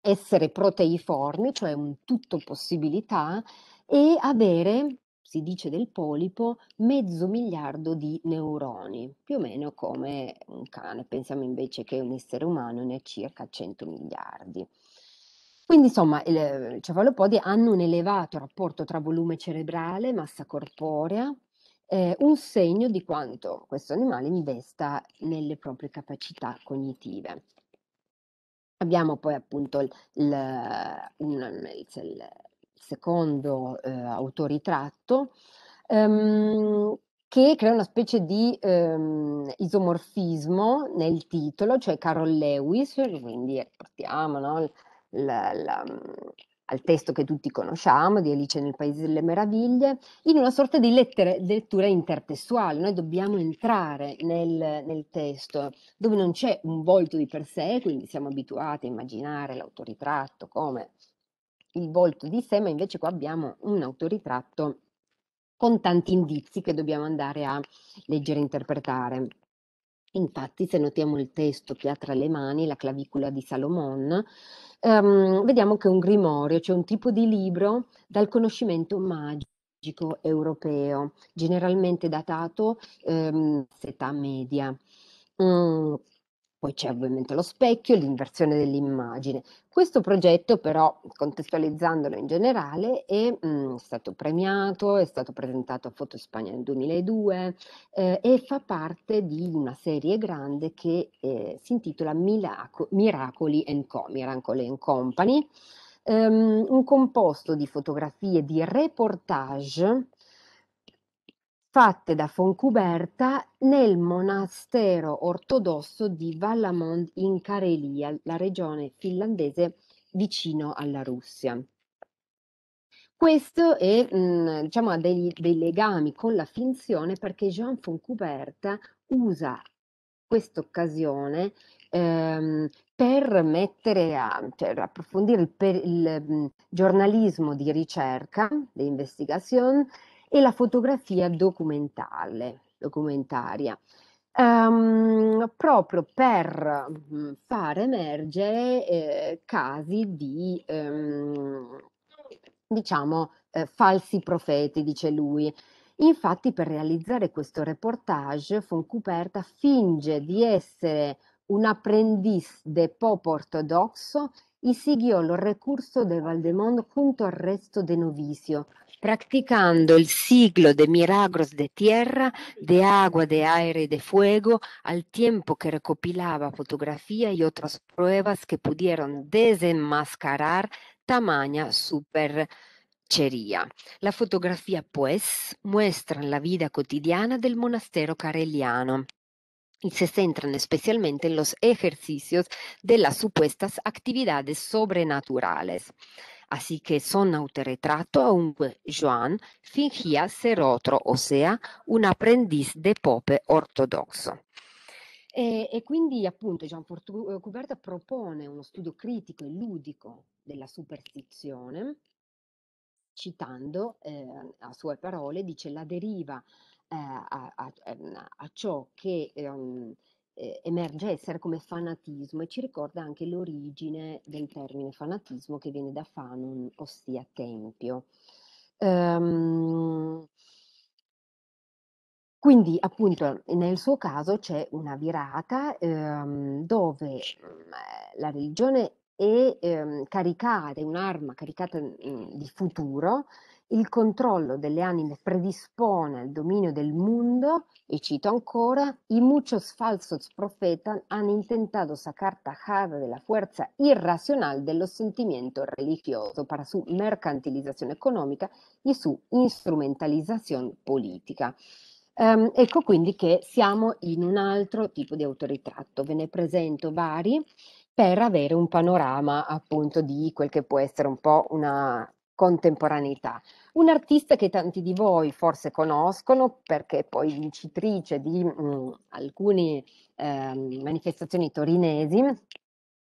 essere proteiformi, cioè un tutto possibilità, e avere si dice del polipo, mezzo miliardo di neuroni, più o meno come un cane, pensiamo invece che un essere umano ne ha circa 100 miliardi. Quindi insomma i cefalopodi hanno un elevato rapporto tra volume cerebrale, massa corporea, eh, un segno di quanto questo animale investa nelle proprie capacità cognitive. Abbiamo poi appunto il, il, un, il secondo eh, autoritratto, ehm, che crea una specie di ehm, isomorfismo nel titolo, cioè Carol Lewis, quindi riportiamo eh, no, la, la, mm, al testo che tutti conosciamo di Alice nel Paese delle Meraviglie, in una sorta di lettere, lettura intertestuale. Noi dobbiamo entrare nel, nel, testo dove non c'è un volto di per sé, quindi siamo abituati a immaginare l'autoritratto come il volto di sé, ma invece qua abbiamo un autoritratto con tanti indizi che dobbiamo andare a leggere e interpretare. Infatti, se notiamo il testo che ha tra le mani, la clavicula di Salomon, ehm, vediamo che è un grimorio, cioè un tipo di libro dal conoscimento magico europeo, generalmente datato ehm, età media. Mm, poi c'è ovviamente lo specchio e l'inversione dell'immagine. Questo progetto però, contestualizzandolo in generale, è mh, mm, stato premiato, è stato presentato a Foto Spagna nel 2002 eh, e fa parte di una serie grande che eh, si intitola Milaco, Miracoli Co, Miracoli and Company, um, un composto di fotografie di reportage fatte da Foncuberta nel monastero ortodosso di Vallamond in Carelia, la regione finlandese vicino alla Russia. Questo è, mh, mm, diciamo, ha degli, dei legami con la finzione perché Jean Foncuberta usa questa occasione ehm, per mettere a, cioè, approfondire il, per, il, il, mm, giornalismo di ricerca, di investigazione, e la fotografia documentale, documentaria. Um, proprio per mm, far emergere eh, casi di, um, diciamo, eh, falsi profeti, dice lui. Infatti, per realizzare questo reportage, Foncuperta finge di essere un aprendiz de popo ortodosso y siguió los recursos de Valdemont junto al resto de novicio, practicando el siglo de milagros de tierra, de agua, de aire y de fuego, al tiempo que recopilaba fotografía y otras pruebas que pudieron desenmascarar tamaña superchería. La fotografía, pues, muestra la vida cotidiana del monasterio careliano y se centran especialmente en los ejercicios de las supuestas actividades sobrenaturales. Así que son autorretrato a Joan fingía ser otro, o sea, un aprendiz de Pope ortodoxo. E, e, quindi appunto Gian eh, Cuberta propone uno studio critico e ludico della superstizione, citando eh, a sue parole, dice la deriva eh, a, a, a, ciò che eh, eh, emerge essere come fanatismo e ci ricorda anche l'origine del termine fanatismo che viene da fanon, ossia tempio. Um, quindi appunto nel suo caso c'è una virata ehm, dove mhmm, la religione è ehm, caricata, è un'arma caricata mh, mhmm, di futuro il controllo delle anime predispone al dominio del mondo, e cito ancora, i muchos falsos profetas hanno intentato sacar tajada della forza irrazionale dello sentimento religioso para su mercantilizzazione economica e su instrumentalizzazione politica. Um, ehm, ecco quindi che siamo in un altro tipo di autoritratto, ve ne presento vari per avere un panorama appunto di quel che può essere un po' una contemporaneità. Un'artista che tanti di voi forse conoscono perché poi vincitrice di mh, mm, alcune eh, manifestazioni torinesi,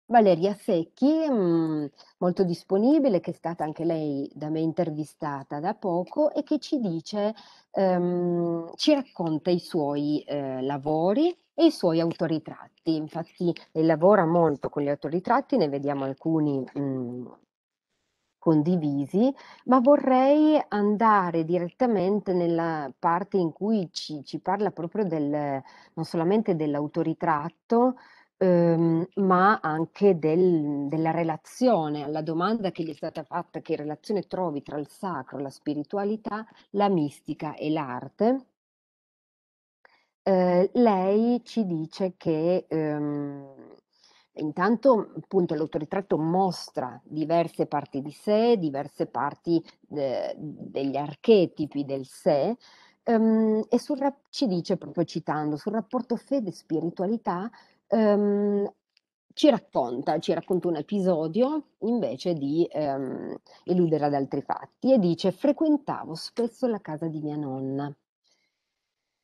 Valeria Secchi, mh, mm, molto disponibile, che è stata anche lei da me intervistata da poco e che ci dice, ehm, ci racconta i suoi eh, lavori e i suoi autoritratti. Infatti lei lavora molto con gli autoritratti, ne vediamo alcuni mh, mm, condivisi, ma vorrei andare direttamente nella parte in cui ci, ci parla proprio del, non solamente dell'autoritratto, ehm, ma anche del- della relazione alla domanda che gli è stata fatta, che relazione trovi tra il sacro, la spiritualità, la mistica e l'arte. Eh, lei ci dice che ehm, Intanto appunto l'autoritratto mostra diverse parti di sé, diverse parti eh, degli archetipi del sé um, e sul, ci dice proprio citando sul rapporto fede-spiritualità um, ci racconta, ci racconta un episodio invece di ehm, eludere ad altri fatti e dice frequentavo spesso la casa di mia nonna.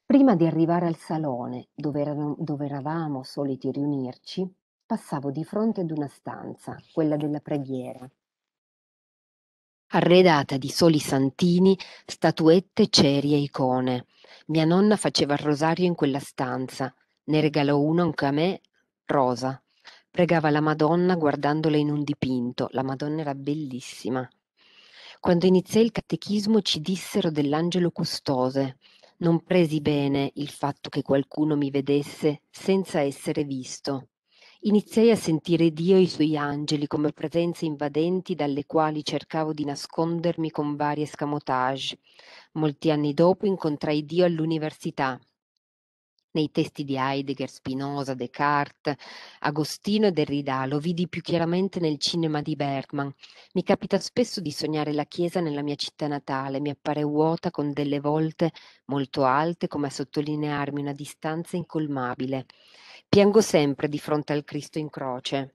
Prima di arrivare al salone dove, erano, dove eravamo soliti riunirci, passavo di fronte ad una stanza, quella della preghiera, arredata di soli santini, statuette, ceri e icone. Mia nonna faceva il rosario in quella stanza, ne regalò uno anche a me, rosa. Pregava la Madonna guardandola in un dipinto, la Madonna era bellissima. Quando iniziai il catechismo ci dissero dell'angelo custode. Non presi bene il fatto che qualcuno mi vedesse senza essere visto. Iniziai a sentire Dio e i suoi angeli come presenze invadenti dalle quali cercavo di nascondermi con vari escamotage. Molti anni dopo incontrai Dio all'università. Nei testi di Heidegger, Spinoza, Descartes, Agostino e Derrida lo vidi più chiaramente nel cinema di Bergman. Mi capita spesso di sognare la chiesa nella mia città natale, mi appare vuota con delle volte molto alte come a sottolinearmi una distanza incolmabile. Piango sempre di fronte al Cristo in croce.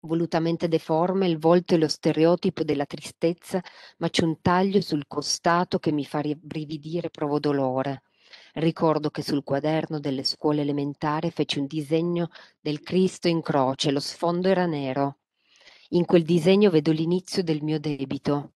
Volutamente deforme, il volto e lo stereotipo della tristezza, ma c'è un taglio sul costato che mi fa e provo dolore. Ricordo che sul quaderno delle scuole elementari feci un disegno del Cristo in croce, lo sfondo era nero. In quel disegno vedo l'inizio del mio debito.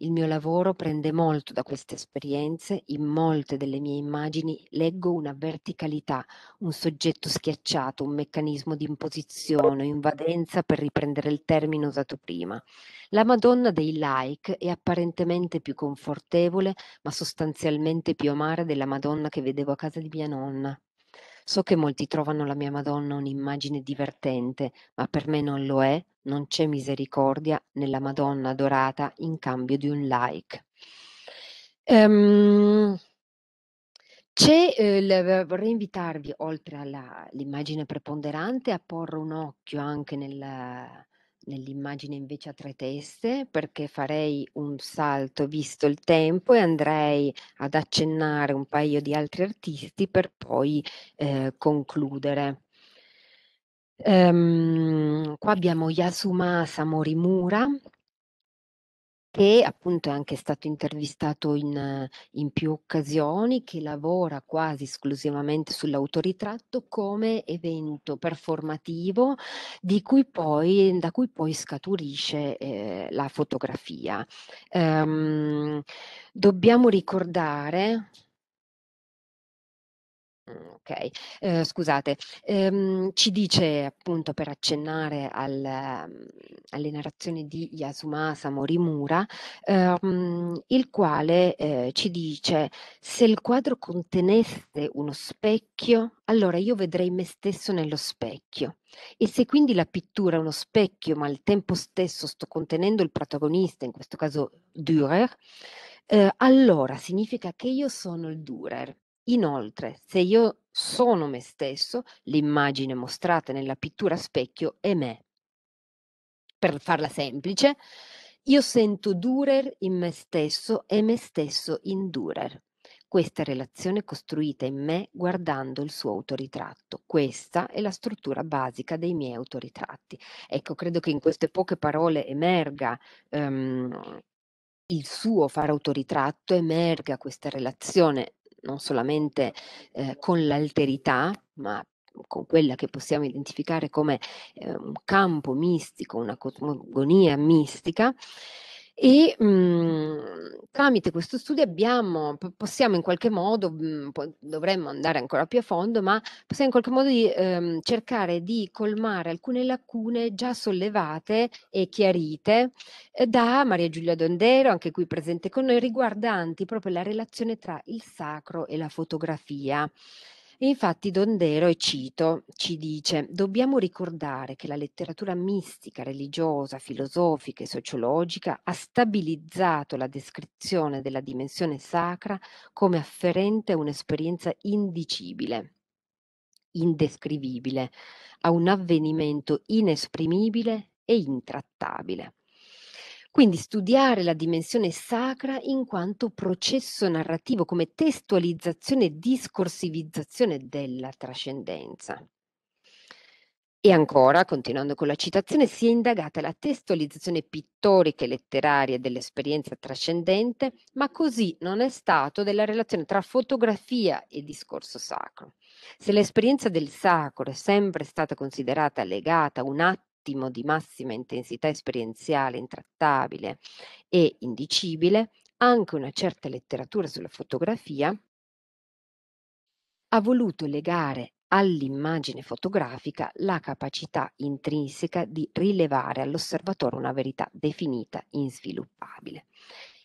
Il mio lavoro prende molto da queste esperienze, in molte delle mie immagini leggo una verticalità, un soggetto schiacciato, un meccanismo di imposizione, invadenza per riprendere il termine usato prima. La Madonna dei like è apparentemente più confortevole, ma sostanzialmente più amara della Madonna che vedevo a casa di mia nonna. So che molti trovano la mia Madonna un'immagine divertente, ma per me non lo è, non c'è misericordia nella Madonna adorata in cambio di un like. Ehm, c'è, eh, vorrei invitarvi, oltre all'immagine preponderante, a porre un occhio anche nella, nell'immagine invece a tre teste perché farei un salto visto il tempo e andrei ad accennare un paio di altri artisti per poi eh, concludere. Um, qua abbiamo Yasumasa Morimura che appunto è anche stato intervistato in, eh, in, più occasioni, che lavora quasi esclusivamente sull'autoritratto come evento performativo di cui poi, da cui poi scaturisce eh, la fotografia. Um, dobbiamo ricordare Mm, ok, eh, scusate, ehm, ci dice appunto per accennare al, ehm, alle narrazioni di Yasumasa Morimura, ehm, il quale eh, ci dice se il quadro contenesse uno specchio, allora io vedrei me stesso nello specchio. E se quindi la pittura è uno specchio, ma al tempo stesso sto contenendo il protagonista, in questo caso Dürer, eh, allora significa che io sono il Dürer Inoltre, se io sono me stesso, l'immagine mostrata nella pittura a specchio è me. Per farla semplice, io sento Durer in me stesso e me stesso in Durer. Questa relazione costruita in me guardando il suo autoritratto. Questa è la struttura basica dei miei autoritratti. Ecco, credo che in queste poche parole emerga um, il suo fare autoritratto, emerga questa relazione non solamente eh, con l'alterità, ma con quella che possiamo identificare come eh, un campo mistico, una cosmogonia mistica, e mh, mhmm, tramite questo studio abbiamo, possiamo in qualche modo, mh, mhmm, dovremmo andare ancora più a fondo, ma possiamo in qualche modo di, ehm, cercare di colmare alcune lacune già sollevate e chiarite eh, da Maria Giulia Dondero, anche qui presente con noi, riguardanti proprio la relazione tra il sacro e la fotografia. E infatti Dondero, e cito, ci dice: dobbiamo ricordare che la letteratura mistica, religiosa, filosofica e sociologica ha stabilizzato la descrizione della dimensione sacra come afferente a un'esperienza indicibile, indescrivibile, a un avvenimento inesprimibile e intrattabile. Quindi studiare la dimensione sacra in quanto processo narrativo, come testualizzazione e discorsivizzazione della trascendenza. E ancora, continuando con la citazione, si è indagata la testualizzazione pittorica e letteraria dell'esperienza trascendente, ma così non è stato della relazione tra fotografia e discorso sacro. Se l'esperienza del sacro è sempre stata considerata legata a un atto attimo di massima intensità esperienziale intrattabile e indicibile, anche una certa letteratura sulla fotografia, ha voluto legare all'immagine fotografica la capacità intrinseca di rilevare all'osservatore una verità definita, insviluppabile.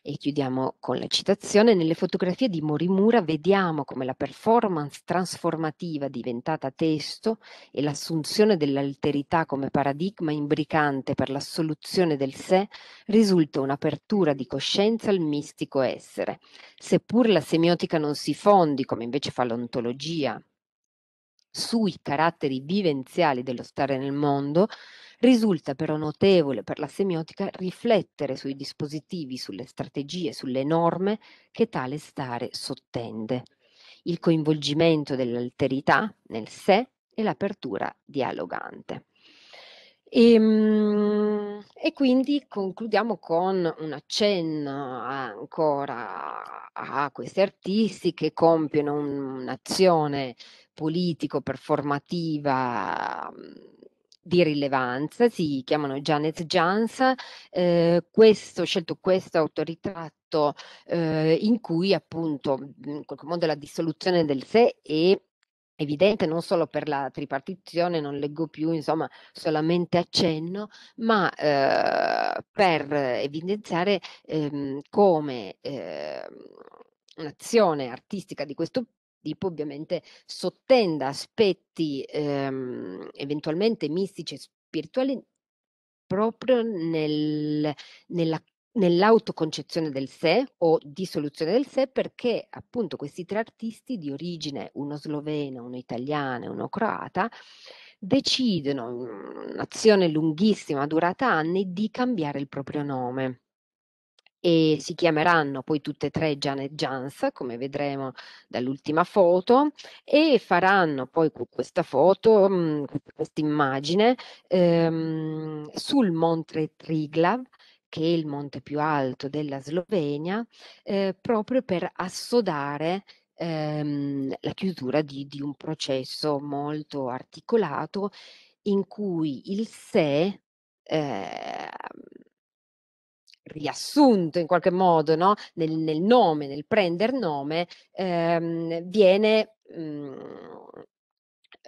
E chiudiamo con la citazione, nelle fotografie di Morimura vediamo come la performance trasformativa diventata testo e l'assunzione dell'alterità come paradigma imbricante per l'assoluzione del sé risulta un'apertura di coscienza al mistico essere. Seppur la semiotica non si fondi, come invece fa l'ontologia, sui caratteri vivenziali dello stare nel mondo, Risulta però notevole per la semiotica riflettere sui dispositivi, sulle strategie, sulle norme che tale stare sottende. Il coinvolgimento dell'alterità nel sé e l'apertura dialogante. E, ehm, e, quindi concludiamo con un accenno ancora a questi artisti che compiono un'azione politico-performativa di rilevanza, si chiamano Janet Jans, eh, questo, ho scelto questo autoritratto eh, in cui appunto in qualche modo la dissoluzione del sé è evidente non solo per la tripartizione, non leggo più insomma solamente accenno, ma eh, per evidenziare ehm, come eh, un'azione artistica di questo Edipo ovviamente sottenda aspetti ehm, eventualmente mistici e spirituali proprio nel, nella nell'autoconcezione del sé o dissoluzione del sé perché appunto questi tre artisti di origine uno sloveno, uno italiano e uno croata decidono, un'azione lunghissima, durata anni, di cambiare il proprio nome e si chiameranno poi tutte e tre Janet Jans, come vedremo dall'ultima foto, e faranno poi questa foto, mhmm, questa immagine, ehm, sul Monte Triglav, che è il monte più alto della Slovenia, eh, proprio per assodare ehm, la chiusura di, di un processo molto articolato in cui il sé eh, riassunto in qualche modo no? nel, nel, nome, nel prender nome, ehm, viene mh, mhmm,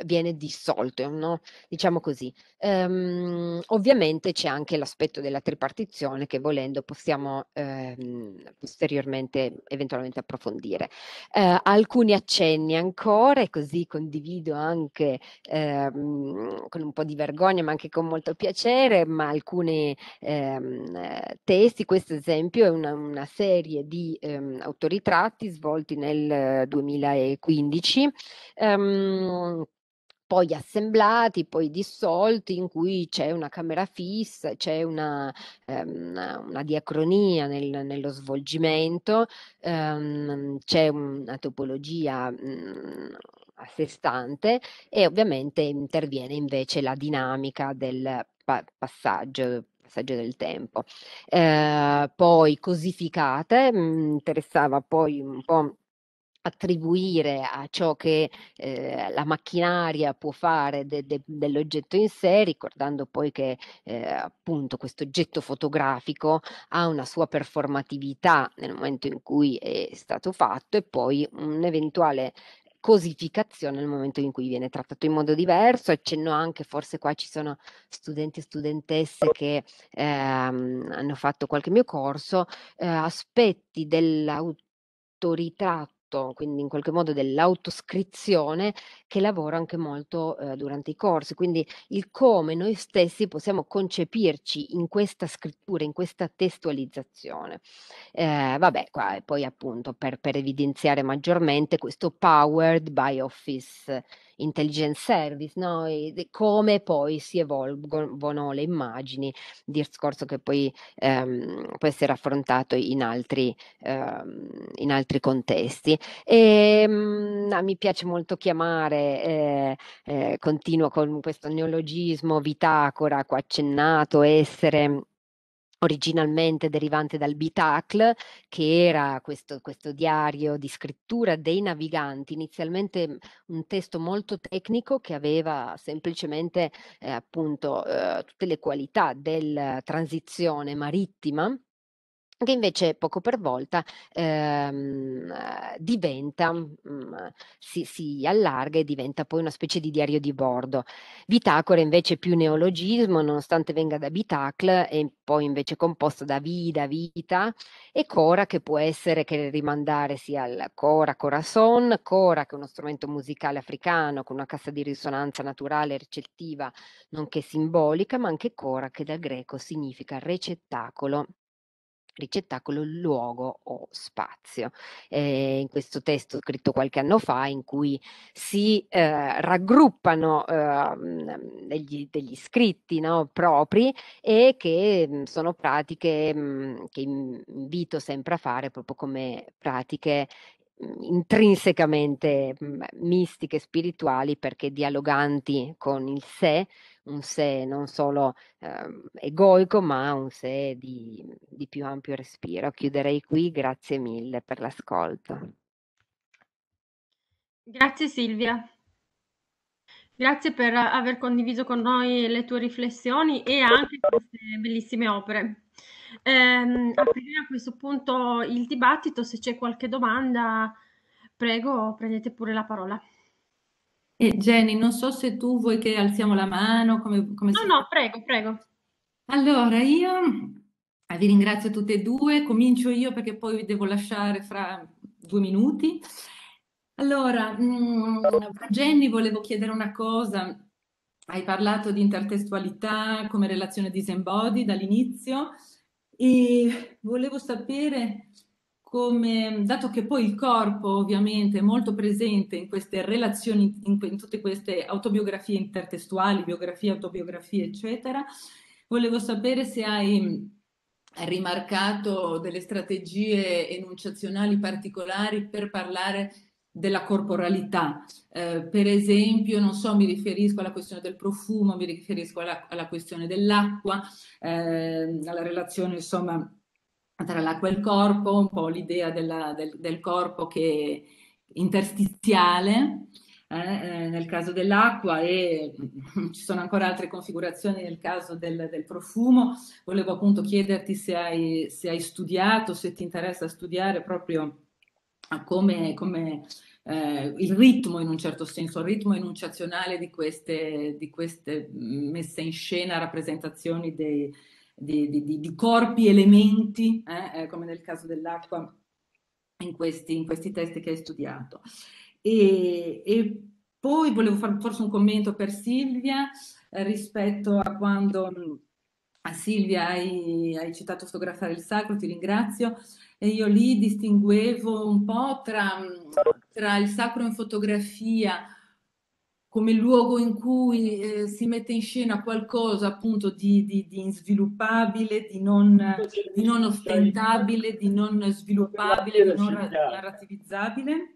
viene dissolto, no? diciamo così. Ehm, ovviamente c'è anche l'aspetto della tripartizione che volendo possiamo ehm, posteriormente eventualmente approfondire. Eh, alcuni accenni ancora e così condivido anche ehm, con un po' di vergogna ma anche con molto piacere, ma alcuni ehm, testi, questo esempio è una, una serie di ehm, autoritratti svolti nel 2015. Um, poi assemblati, poi dissolti, in cui c'è una camera fissa, c'è una, ehm, una, una diacronia nel, nello svolgimento, ehm, c'è una topologia mh, mm, a sé stante e ovviamente interviene invece la dinamica del pa- passaggio passaggio del tempo. Eh, poi cosificate, mi mm, interessava poi un po' attribuire a ciò che eh, la macchinaria può fare de, de, dell'oggetto in sé, ricordando poi che eh, appunto questo oggetto fotografico ha una sua performatività nel momento in cui è stato fatto e poi un'eventuale cosificazione nel momento in cui viene trattato in modo diverso. Accenno anche, forse qua ci sono studenti e studentesse che ehm, hanno fatto qualche mio corso, eh, aspetti dell'autoritratto tutto, quindi in qualche modo dell'autoscrizione che lavora anche molto eh, durante i corsi, quindi il come noi stessi possiamo concepirci in questa scrittura, in questa testualizzazione. Eh, vabbè, qua poi appunto per, per evidenziare maggiormente questo Powered by Office intelligent service, no? come poi si evolvono le immagini, discorso che poi ehm, può essere affrontato in altri, ehm, in altri contesti. E, ehm, mh, mi piace molto chiamare, eh, eh, continuo con questo neologismo, vitacora, qua accennato, essere originalmente derivante dal Bitacl, che era questo, questo, diario di scrittura dei naviganti, inizialmente mhmm, un testo molto tecnico che aveva semplicemente eh, appunto eh, tutte le qualità della eh, transizione marittima che invece poco per volta ehm, eh, diventa, mh, mm, si, si, allarga e diventa poi una specie di diario di bordo. Vitacore invece è più neologismo, nonostante venga da bitacle, è poi invece composto da vida, vita, e cora che può essere che rimandare sia al cora, cora son, cora che è uno strumento musicale africano con una cassa di risonanza naturale, recettiva, nonché simbolica, ma anche cora che dal greco significa recettacolo ricettacolo, luogo o spazio. Eh, in questo testo scritto qualche anno fa in cui si eh, raggruppano eh, degli, degli, scritti no, propri e che mh, mm, sono pratiche mh, mm, che invito sempre a fare proprio come pratiche mm, intrinsecamente mistiche, spirituali, perché dialoganti con il sé, un sé non solo eh, egoico, ma un sé di di più ampio respiro. Chiuderei qui, grazie mille per l'ascolto. Grazie Silvia. Grazie per aver condiviso con noi le tue riflessioni e anche queste bellissime opere. Ehm, aprire a questo punto il dibattito, se c'è qualche domanda, prego, prendete pure la parola. E Jenny, non so se tu vuoi che alziamo la mano. Come, come no, no, prego, prego. Allora, io eh, vi ringrazio tutte e due, comincio io perché poi vi devo lasciare fra due minuti. Allora, mm, Jenny volevo chiedere una cosa, hai parlato di intertestualità come relazione disembody dall'inizio e volevo sapere come, dato che poi il corpo ovviamente è molto presente in queste relazioni, in, in tutte queste autobiografie intertestuali, biografie, autobiografie, eccetera, volevo sapere se hai rimarcato delle strategie enunciazionali particolari per parlare della corporalità. Eh, per esempio, non so, mi riferisco alla questione del profumo, mi riferisco alla, alla questione dell'acqua, eh, alla relazione insomma tra l'acqua e il corpo, un po' l'idea della, del, del, corpo che è interstiziale. Eh, eh, nel caso dell'acqua e mm, <laughs> ci sono ancora altre configurazioni nel caso del, del profumo. Volevo appunto chiederti se hai, se hai, studiato, se ti interessa studiare proprio come, come eh, il ritmo in un certo senso, il ritmo enunciazionale di queste, di queste mm, messe in scena, rappresentazioni dei, di, di, di, corpi, elementi, eh, eh, come nel caso dell'acqua in questi, in questi testi che hai studiato. E, e poi volevo fare forse un commento per Silvia eh, rispetto a quando a Silvia hai, hai citato fotografare il sacro, ti ringrazio. E io lì distinguevo un po' tra, tra il sacro in fotografia come luogo in cui eh, si mette in scena qualcosa appunto di, di, di insviluppabile, di non, di non, ostentabile, di non sviluppabile, di non narrativizzabile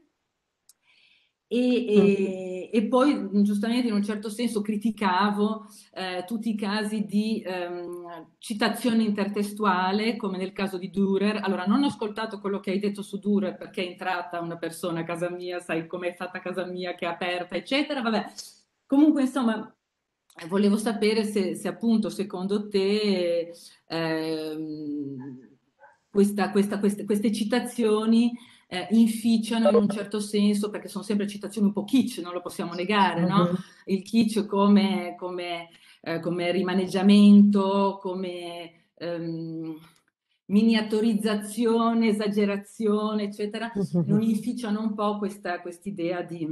e, e, mm. e, poi giustamente in un certo senso criticavo eh, tutti i casi di ehm, citazione intertestuale come nel caso di Durer. Allora non ho ascoltato quello che hai detto su Durer perché è entrata una persona a casa mia, sai com'è fatta casa mia che è aperta eccetera, vabbè. Comunque insomma volevo sapere se, se appunto secondo te ehm, questa, questa, queste, queste citazioni eh, inficiano in un certo senso, perché sono sempre citazioni un po' kitsch, non lo possiamo negare, no? Mhm. Il kitsch come, come, eh, come rimaneggiamento, come ehm, miniaturizzazione, esagerazione, eccetera, mhm. non inficiano un po' questa idea di,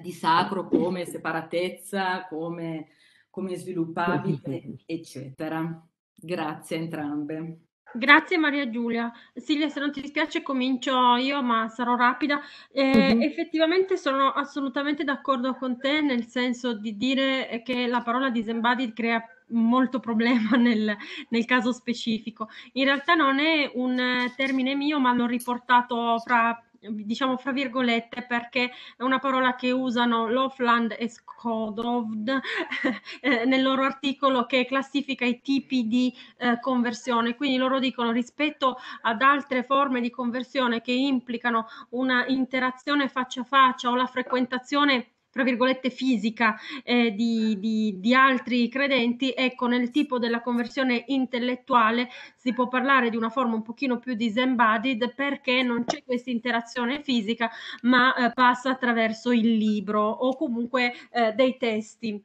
di sacro come separatezza, come come sviluppabile, mhm. eccetera. Grazie a entrambe. Grazie Maria Giulia. Silvia, se non ti dispiace comincio io, ma sarò rapida. Eh, mm-hmm. Effettivamente sono assolutamente d'accordo con te, nel senso di dire che la parola disembodied crea molto problema <laughs> nel, nel, caso specifico. In realtà non è un termine mio, ma l'ho riportato fra diciamo fra virgolette, perché è una parola che usano Lofland e Skodovd <laughs> eh, nel loro articolo che classifica i tipi di eh, conversione. Quindi loro dicono rispetto ad altre forme di conversione che implicano una interazione faccia a faccia o la frequentazione tra virgolette fisica eh, di, di, di, altri credenti, ecco nel tipo della conversione intellettuale si può parlare di una forma un pochino più disembodied perché non c'è questa interazione fisica ma eh, passa attraverso il libro o comunque eh, dei testi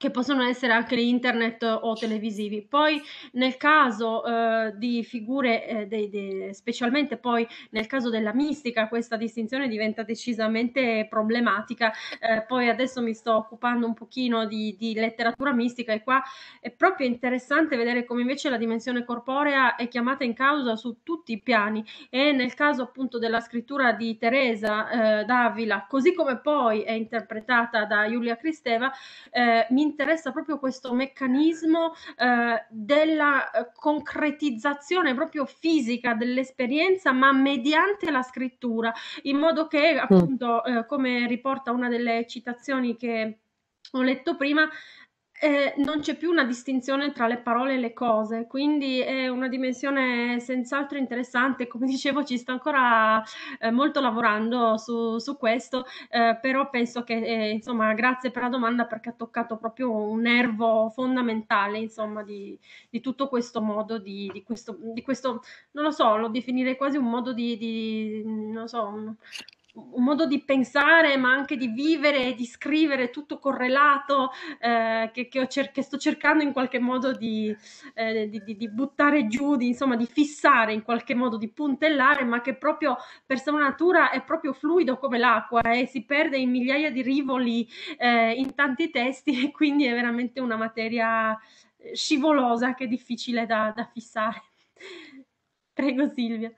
che possono essere anche internet o televisivi. Poi nel caso eh, di figure, eh, de, de, specialmente poi nel caso della mistica, questa distinzione diventa decisamente problematica. Eh, poi adesso mi sto occupando un pochino di, di, letteratura mistica e qua è proprio interessante vedere come invece la dimensione corporea è chiamata in causa su tutti i piani e nel caso appunto della scrittura di Teresa eh, d'Avila, così come poi è interpretata da Giulia Cristeva, eh, mi interessa proprio questo meccanismo eh, della eh, concretizzazione proprio fisica dell'esperienza, ma mediante la scrittura, in modo che mm. appunto, eh, come riporta una delle citazioni che ho letto prima, eh, non c'è più una distinzione tra le parole e le cose, quindi è una dimensione senz'altro interessante. Come <laughs> dicevo, ci sto ancora eh, molto lavorando su, su questo, eh, però penso che, eh, insomma, grazie per la domanda perché ha toccato proprio un nervo fondamentale, insomma, di, di tutto questo modo di, di, questo, di, questo, non lo so, lo definirei quasi un modo di, non so, un, un modo di pensare, ma anche di vivere e di scrivere tutto correlato eh, che, che, cer- che, sto cercando in qualche modo di, eh, di, di, di buttare giù, insomma, di fissare in qualche modo, di puntellare, ma che proprio per sua natura è proprio fluido come l'acqua e eh, si perde in migliaia di rivoli eh, in tanti testi <laughs> e quindi è veramente una materia eh, scivolosa che è difficile da, da fissare. Prego Silvia.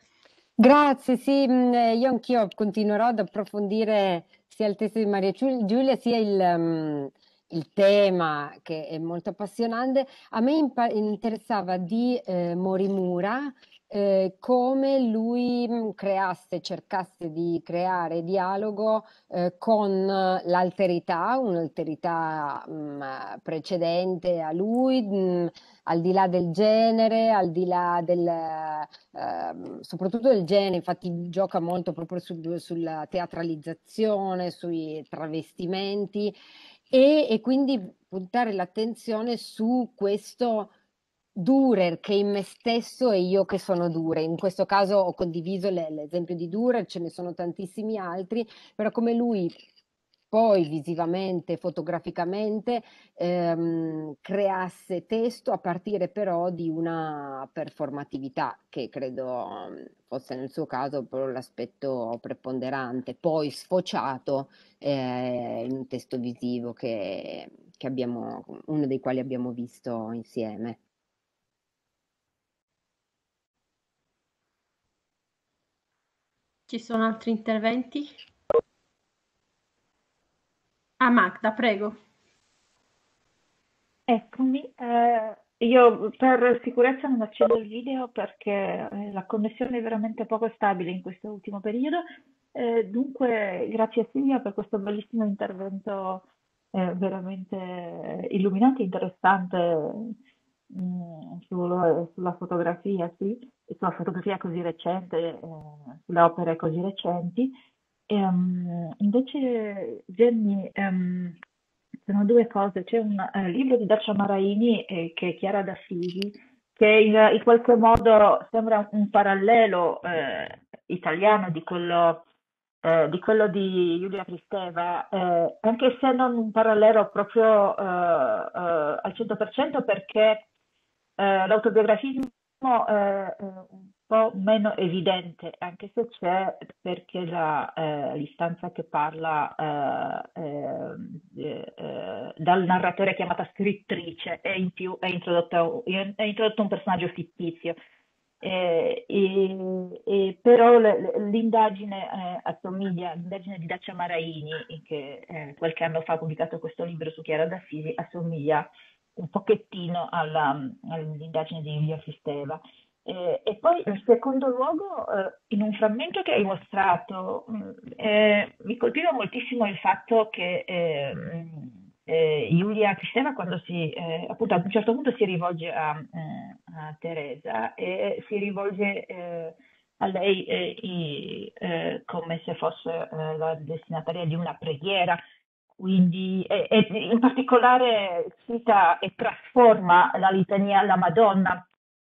Grazie, sì, mm, eh, io anch'io continuerò ad approfondire sia il testo di Maria Giulia sia il, um, il tema che è molto appassionante. A me interessava di eh, Morimura, eh, come lui mm, creasse, cercasse di creare dialogo eh, con l'alterità, un'alterità mh, mm, precedente a lui, mh, mm, al di là del genere, al di là del, eh, soprattutto del genere, infatti gioca molto proprio su, sulla teatralizzazione, sui travestimenti e, e quindi puntare l'attenzione su questo Durer che in me stesso e io che sono Durer. In questo caso ho condiviso l'esempio di Durer, ce ne sono tantissimi altri, però come lui poi visivamente, fotograficamente, ehm, creasse testo a partire però di una performatività che credo mm, fosse nel suo caso proprio l'aspetto preponderante, poi sfociato eh, in un testo visivo che, che abbiamo, uno dei quali abbiamo visto insieme. Ci sono altri interventi? Ah, Magda, prego. Eccomi. Eh, io per sicurezza non accendo il video perché eh, la connessione è veramente poco stabile in questo ultimo periodo. Eh, dunque, grazie a Silvia per questo bellissimo intervento eh, veramente illuminante e interessante mh, mm, eh, sulla fotografia, sì, sulla fotografia così recente, eh, sulle opere così recenti. E, um, invece, Jenny, um, sono due cose. C'è un eh, libro di Dacia Maraini eh, che è Chiara d'Assisi, che in, in, qualche modo sembra un parallelo eh, italiano di quello eh, di quello di Giulia Cristeva, eh, anche se non un parallelo proprio eh, eh al 100% perché eh, l'autobiografismo eh, eh, un po' meno evidente, anche se c'è, perché la, eh, l'istanza che parla eh, eh, dal narratore chiamata scrittrice è in più è introdotto, è introdotto un personaggio fittizio. Eh, eh, eh, però l'indagine assomiglia, l'indagine di Dacia Maraini, che qualche anno fa ha pubblicato questo libro su Chiara d'Assisi, assomiglia un pochettino alla, all'indagine di Livia Fisteva. Eh, e poi in secondo luogo, eh, in un frammento che hai mostrato, mm, eh, mi colpiva moltissimo il fatto che Giulia eh, eh, Cristeva, quando si, eh, appunto, ad un certo punto si rivolge a, mm, a Teresa e si rivolge a lei i, come se fosse la destinataria di una preghiera quindi e, e in particolare cita e trasforma la litania alla Madonna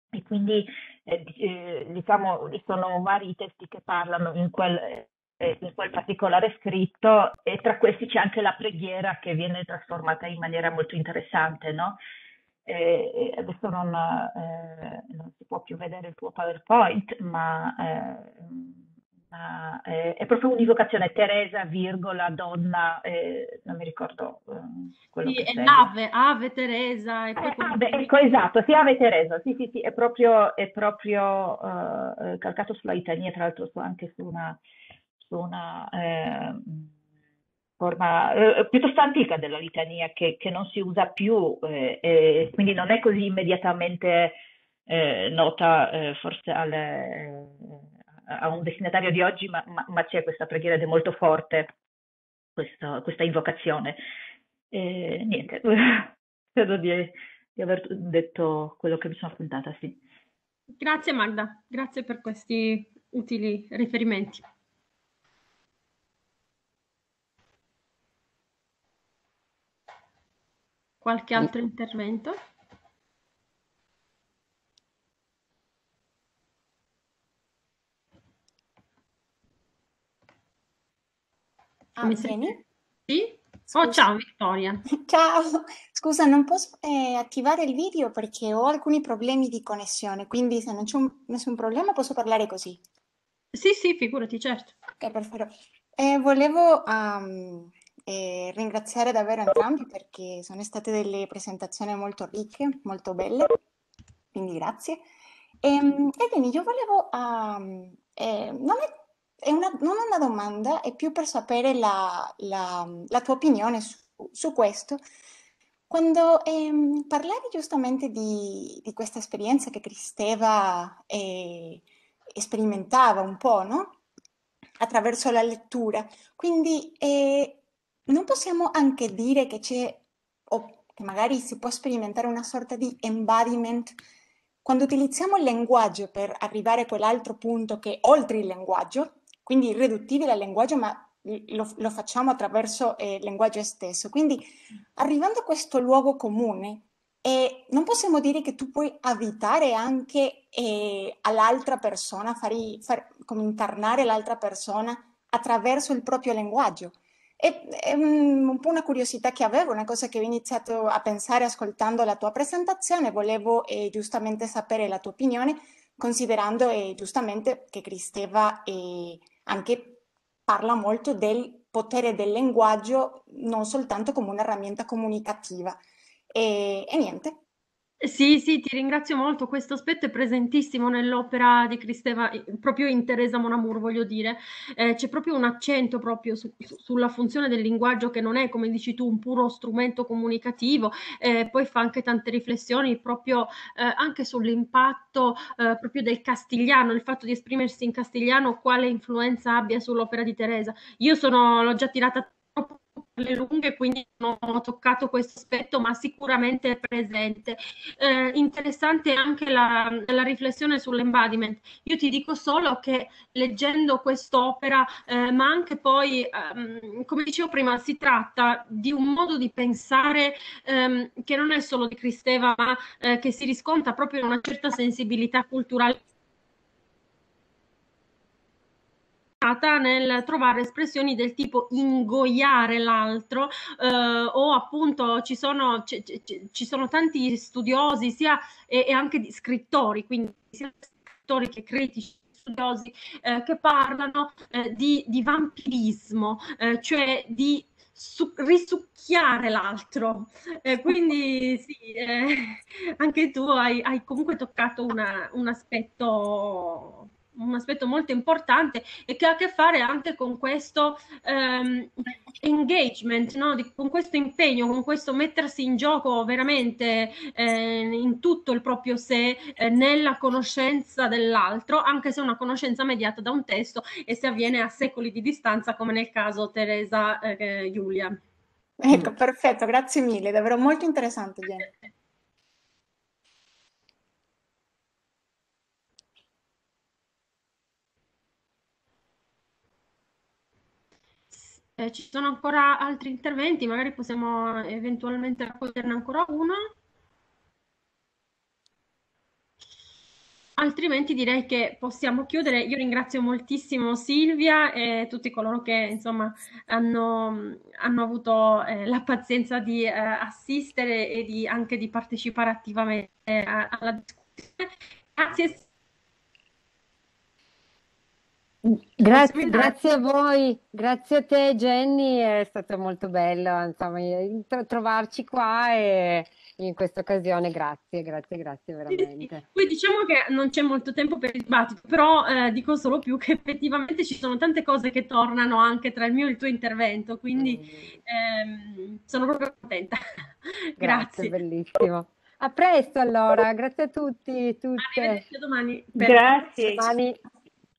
e quindi eh, eh diciamo sono vari testi che parlano in quel, eh, in quel particolare scritto e tra questi c'è anche la preghiera che viene trasformata in maniera molto interessante, no? Eh, adesso non, eh, non, si può più vedere il tuo PowerPoint, ma eh, ma eh, eh, è proprio un'invocazione, Teresa, virgola, donna, eh, non mi ricordo eh, quello sì, che è Ave, Ave Teresa. È proprio... eh, ave, ecco, esatto, sì, Ave Teresa, sì, sì, sì, è proprio, è proprio uh, calcato sulla litania, tra l'altro anche su una, su una ehm, forma eh, piuttosto antica della litania che, che, non si usa più, quindi non è così immediatamente nota forse alle a un destinatario di oggi, ma, ma, ma c'è questa preghiera ed è molto forte questo, questa invocazione. E, niente, <laughs> credo di, di aver detto quello che mi sono appuntata, sì. Grazie Magda, grazie per questi utili riferimenti. Qualche mm. altro intervento? Ah, Come bene. Sei? Sì? Oh, ciao Vittoria. <laughs> Ciao, scusa, non posso eh, attivare il video perché ho alcuni problemi di connessione, quindi se non c'è nessun problema posso parlare così. Sì, sì, figurati, certo. Ok, perfetto. Eh, volevo um, eh, ringraziare davvero entrambi perché sono state delle presentazioni molto ricche, molto belle, quindi grazie. E, ehm, e quindi io volevo, um, non è è una, non una domanda, è più per sapere la, la, la tua opinione su, su questo. Quando ehm, parlavi giustamente di, di, questa esperienza che Cristeva eh, sperimentava un po', no? Attraverso la lettura. Quindi eh, non possiamo anche dire che c'è, o che magari si può sperimentare una sorta di embodiment quando utilizziamo il linguaggio per arrivare a quell'altro punto che è oltre il linguaggio, quindi irreduttibile al linguaggio, ma lo, lo facciamo attraverso eh, il linguaggio stesso. Quindi arrivando a questo luogo comune, eh, non possiamo dire che tu puoi abitare anche eh, all'altra persona, far, far, come incarnare l'altra persona attraverso il proprio linguaggio. È, è un, un, po' una curiosità che avevo, una cosa che ho iniziato a pensare ascoltando la tua presentazione, volevo eh, giustamente sapere la tua opinione, considerando eh, giustamente che Cristeva... Eh, anche parla molto del potere del linguaggio non soltanto come un'erramienta comunicativa. E, e niente, sì, sì, ti ringrazio molto. Questo aspetto è presentissimo nell'opera di Cristeva, proprio in Teresa Monamour, voglio dire. Eh, c'è proprio un accento proprio su, su, sulla funzione del linguaggio che non è, come dici tu, un puro strumento comunicativo. Eh, poi fa anche tante riflessioni proprio eh, anche sull'impatto eh, proprio del castigliano, il fatto di esprimersi in castigliano, quale influenza abbia sull'opera di Teresa. Io sono, l'ho già tirata le lunghe, quindi non ho toccato questo aspetto, ma sicuramente è presente. Eh, interessante anche la, la riflessione sull'embodiment. Io ti dico solo che leggendo quest'opera, eh, ma anche poi, ehm, come dicevo prima, si tratta di un modo di pensare ehm, che non è solo di Cristeva, ma eh, che si riscontra proprio in una certa sensibilità culturale interessata nel trovare espressioni del tipo ingoiare l'altro eh, o appunto ci sono, ci, ci sono, tanti studiosi sia, e, e anche di scrittori, quindi sia scrittori che critici studiosi eh, che parlano eh, di, di, vampirismo, eh, cioè di su- risucchiare l'altro. quindi sì, eh, anche tu hai, hai comunque toccato una, un aspetto un aspetto molto importante e che ha a che fare anche con questo ehm, engagement, no? Di, con questo impegno, con questo mettersi in gioco veramente eh, in tutto il proprio sé, eh, nella conoscenza dell'altro, anche se una conoscenza mediata da un testo e se avviene a secoli di distanza, come nel caso Teresa eh, Giulia. Ecco, perfetto, grazie mille, davvero molto interessante. Gianni. Eh, ci sono ancora altri interventi, magari possiamo eventualmente raccoglierne ancora uno. Altrimenti direi che possiamo chiudere. Io ringrazio moltissimo Silvia e tutti coloro che insomma, hanno, hanno avuto eh, la pazienza di eh, assistere e di, anche di partecipare attivamente eh, alla discussione. Grazie Grazie, grazie, a voi, grazie a te Jenny, è stato molto bello insomma, trovarci qua e in questa occasione grazie, grazie, grazie veramente. Sì, Poi diciamo che non c'è molto tempo per il dibattito, però eh, dico solo più che effettivamente ci sono tante cose che tornano anche tra il mio e il tuo intervento, quindi mm. ehm, sono proprio contenta. grazie. grazie, bellissimo. A presto allora, grazie a tutti. Tutte. Arrivederci domani. Grazie. Domani.